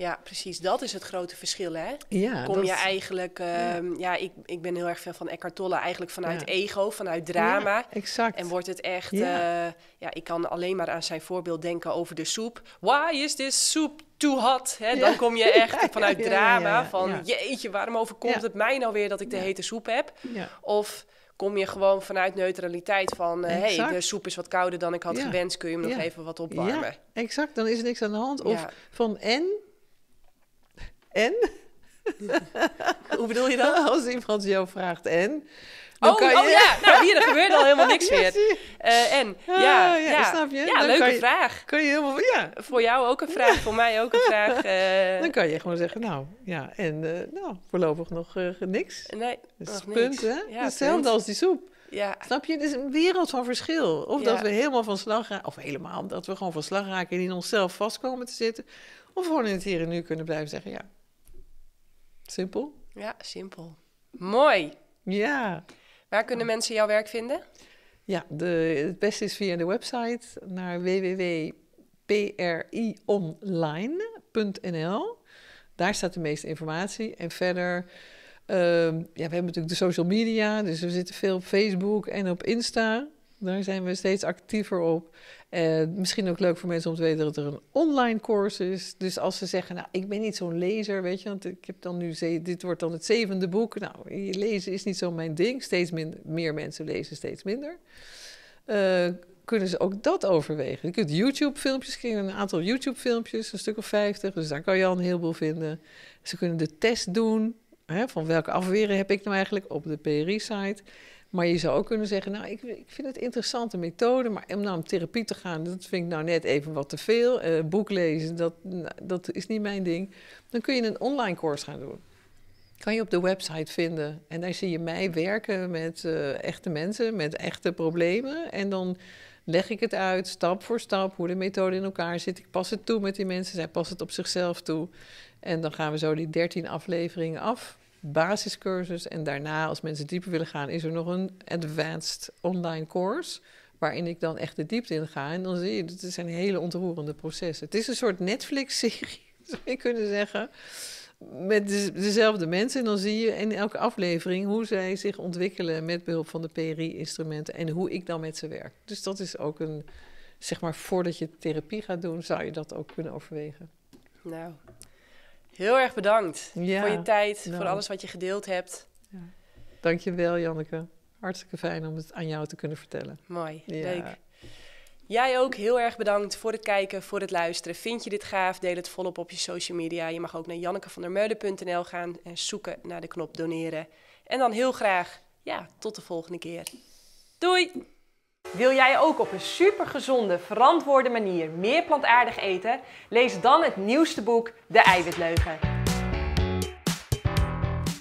Ja, precies. Dat is het grote verschil, hè? Ja, Kom je eigenlijk... Ehm, ja, ik, ik, ben heel erg fan van Eckhart Tolle. Eigenlijk vanuit ego, vanuit drama. exact. En wordt het echt... Eh, ja. ik kan alleen maar aan zijn voorbeeld denken over de soep. Why is this soep too hot? Hè? Dan kom je echt [LAUGHS] vanuit drama. Van, jeetje, waarom overkomt het mij nou weer dat ik de hete soep heb? Of kom je gewoon vanuit neutraliteit van... Eh, hey, de soep is wat kouder dan ik had gewenst. Kun je hem nog even wat opwarmen? Ja, exact. Dan is er niks aan de hand. Of van, en en? [LAUGHS] Hoe bedoel je dat? [LAUGHS] Als iemand jou vraagt en? oh, oh ja, nou hier, er gebeurt al helemaal niks meer. [LAUGHS] Eh, en, ah, ja, ja, snap je? Ja, leuke vraag. Kun je helemaal, ja. Voor jou ook een vraag, voor mij ook een vraag. Eh. Dan kan je gewoon zeggen, nou, ja, en eh, nou, voorlopig nog niks. Nee, dat is punt, hè? Hetzelfde als die soep. Ja. Snap je? Het is een wereld van verschil. Of dat we helemaal van slag raken, of helemaal, dat we gewoon van slag raken en in onszelf vast komen te zitten. Of gewoon in het hier en nu kunnen blijven zeggen, ja, Simpel? Ja, simpel. Mooi. Ja. Waar kunnen mensen jouw werk vinden? Ja, de, het beste is via de website naar www.prionline.nl. Daar staat de meeste informatie. En verder, ehm, ja, we hebben natuurlijk de social media, dus we zitten veel op Facebook en op Insta. Daar zijn we steeds actiever op. Eh, misschien ook leuk voor mensen om te weten dat er een online course is. Dus als ze zeggen, nou, ik ben niet zo'n lezer, weet je, want ik heb dan nu, dit wordt dan het zevende boek. Nou, lezen is niet zo mijn ding. Steeds meer mensen lezen, steeds minder. Eh, kunnen ze ook dat overwegen. Je kunt YouTube-filmpjes, ik een aantal YouTube-filmpjes, een stuk of 50, dus daar kan je al een heleboel vinden. Ze kunnen de test doen, hè, van welke afweren heb ik nou eigenlijk op de PRI-site. Maar je zou ook kunnen zeggen, nou, ik, ik vind het interessante methode, maar om naar een therapie te gaan, dat vind ik nou net even wat te veel. Uh, boek lezen, dat, nou, dat is niet mijn ding. Dan kun je een online course gaan doen. Kan je op de website vinden. En daar zie je mij werken met eh, echte mensen, met echte problemen. En dan leg ik het uit, stap voor stap, hoe de methode in elkaar zit. Ik pas het toe met die mensen, zij passen het op zichzelf toe. En dan gaan we zo die 13 afleveringen af basiscursus. En daarna, als mensen dieper willen gaan, is er nog een advanced online course. Waarin ik dan echt de diepte in ga. En dan zie je, het zijn hele ontroerende processen. Het is een soort Netflix-serie, [LAUGHS] zou je kunnen zeggen. Met dezelfde mensen. En dan zie je in elke aflevering hoe zij zich ontwikkelen met behulp van de PRI-instrumenten. En hoe ik dan met ze werk. Dus dat is ook een, zeg maar, voordat je therapie gaat doen, zou je dat ook kunnen overwegen. Nou, Heel erg bedankt voor je tijd, voor alles wat je gedeeld hebt. Ja. Dankjewel Janneke. Hartstikke fijn om het aan jou te kunnen vertellen. Mooi, ja. leuk. Jij ook heel erg bedankt voor het kijken, voor het luisteren. Vind je dit gaaf? Deel het volop op je social media. Je mag ook naar jannekevandermeulen.nl gaan en zoeken naar de knop doneren. En dan heel graag, ja, tot de volgende keer. Doei! Wil jij ook op een supergezonde, verantwoorde manier meer plantaardig eten? Lees dan het nieuwste boek De Eiwitleugen.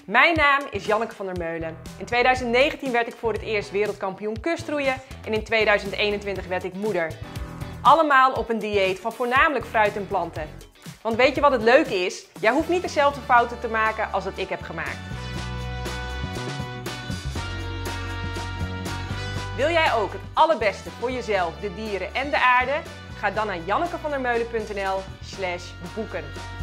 Mijn naam is Janneke van der Meulen. In 2019 werd ik voor het eerst wereldkampioen kustroeien en in 2021 werd ik moeder. Allemaal op een dieet van voornamelijk fruit en planten. Want weet je wat het leuke is? Jij hoeft niet dezelfde fouten te maken als dat ik heb gemaakt. Wil jij ook het allerbeste voor jezelf, de dieren en de aarde? Ga dan naar jannekevandermeulen.nl slash boeken.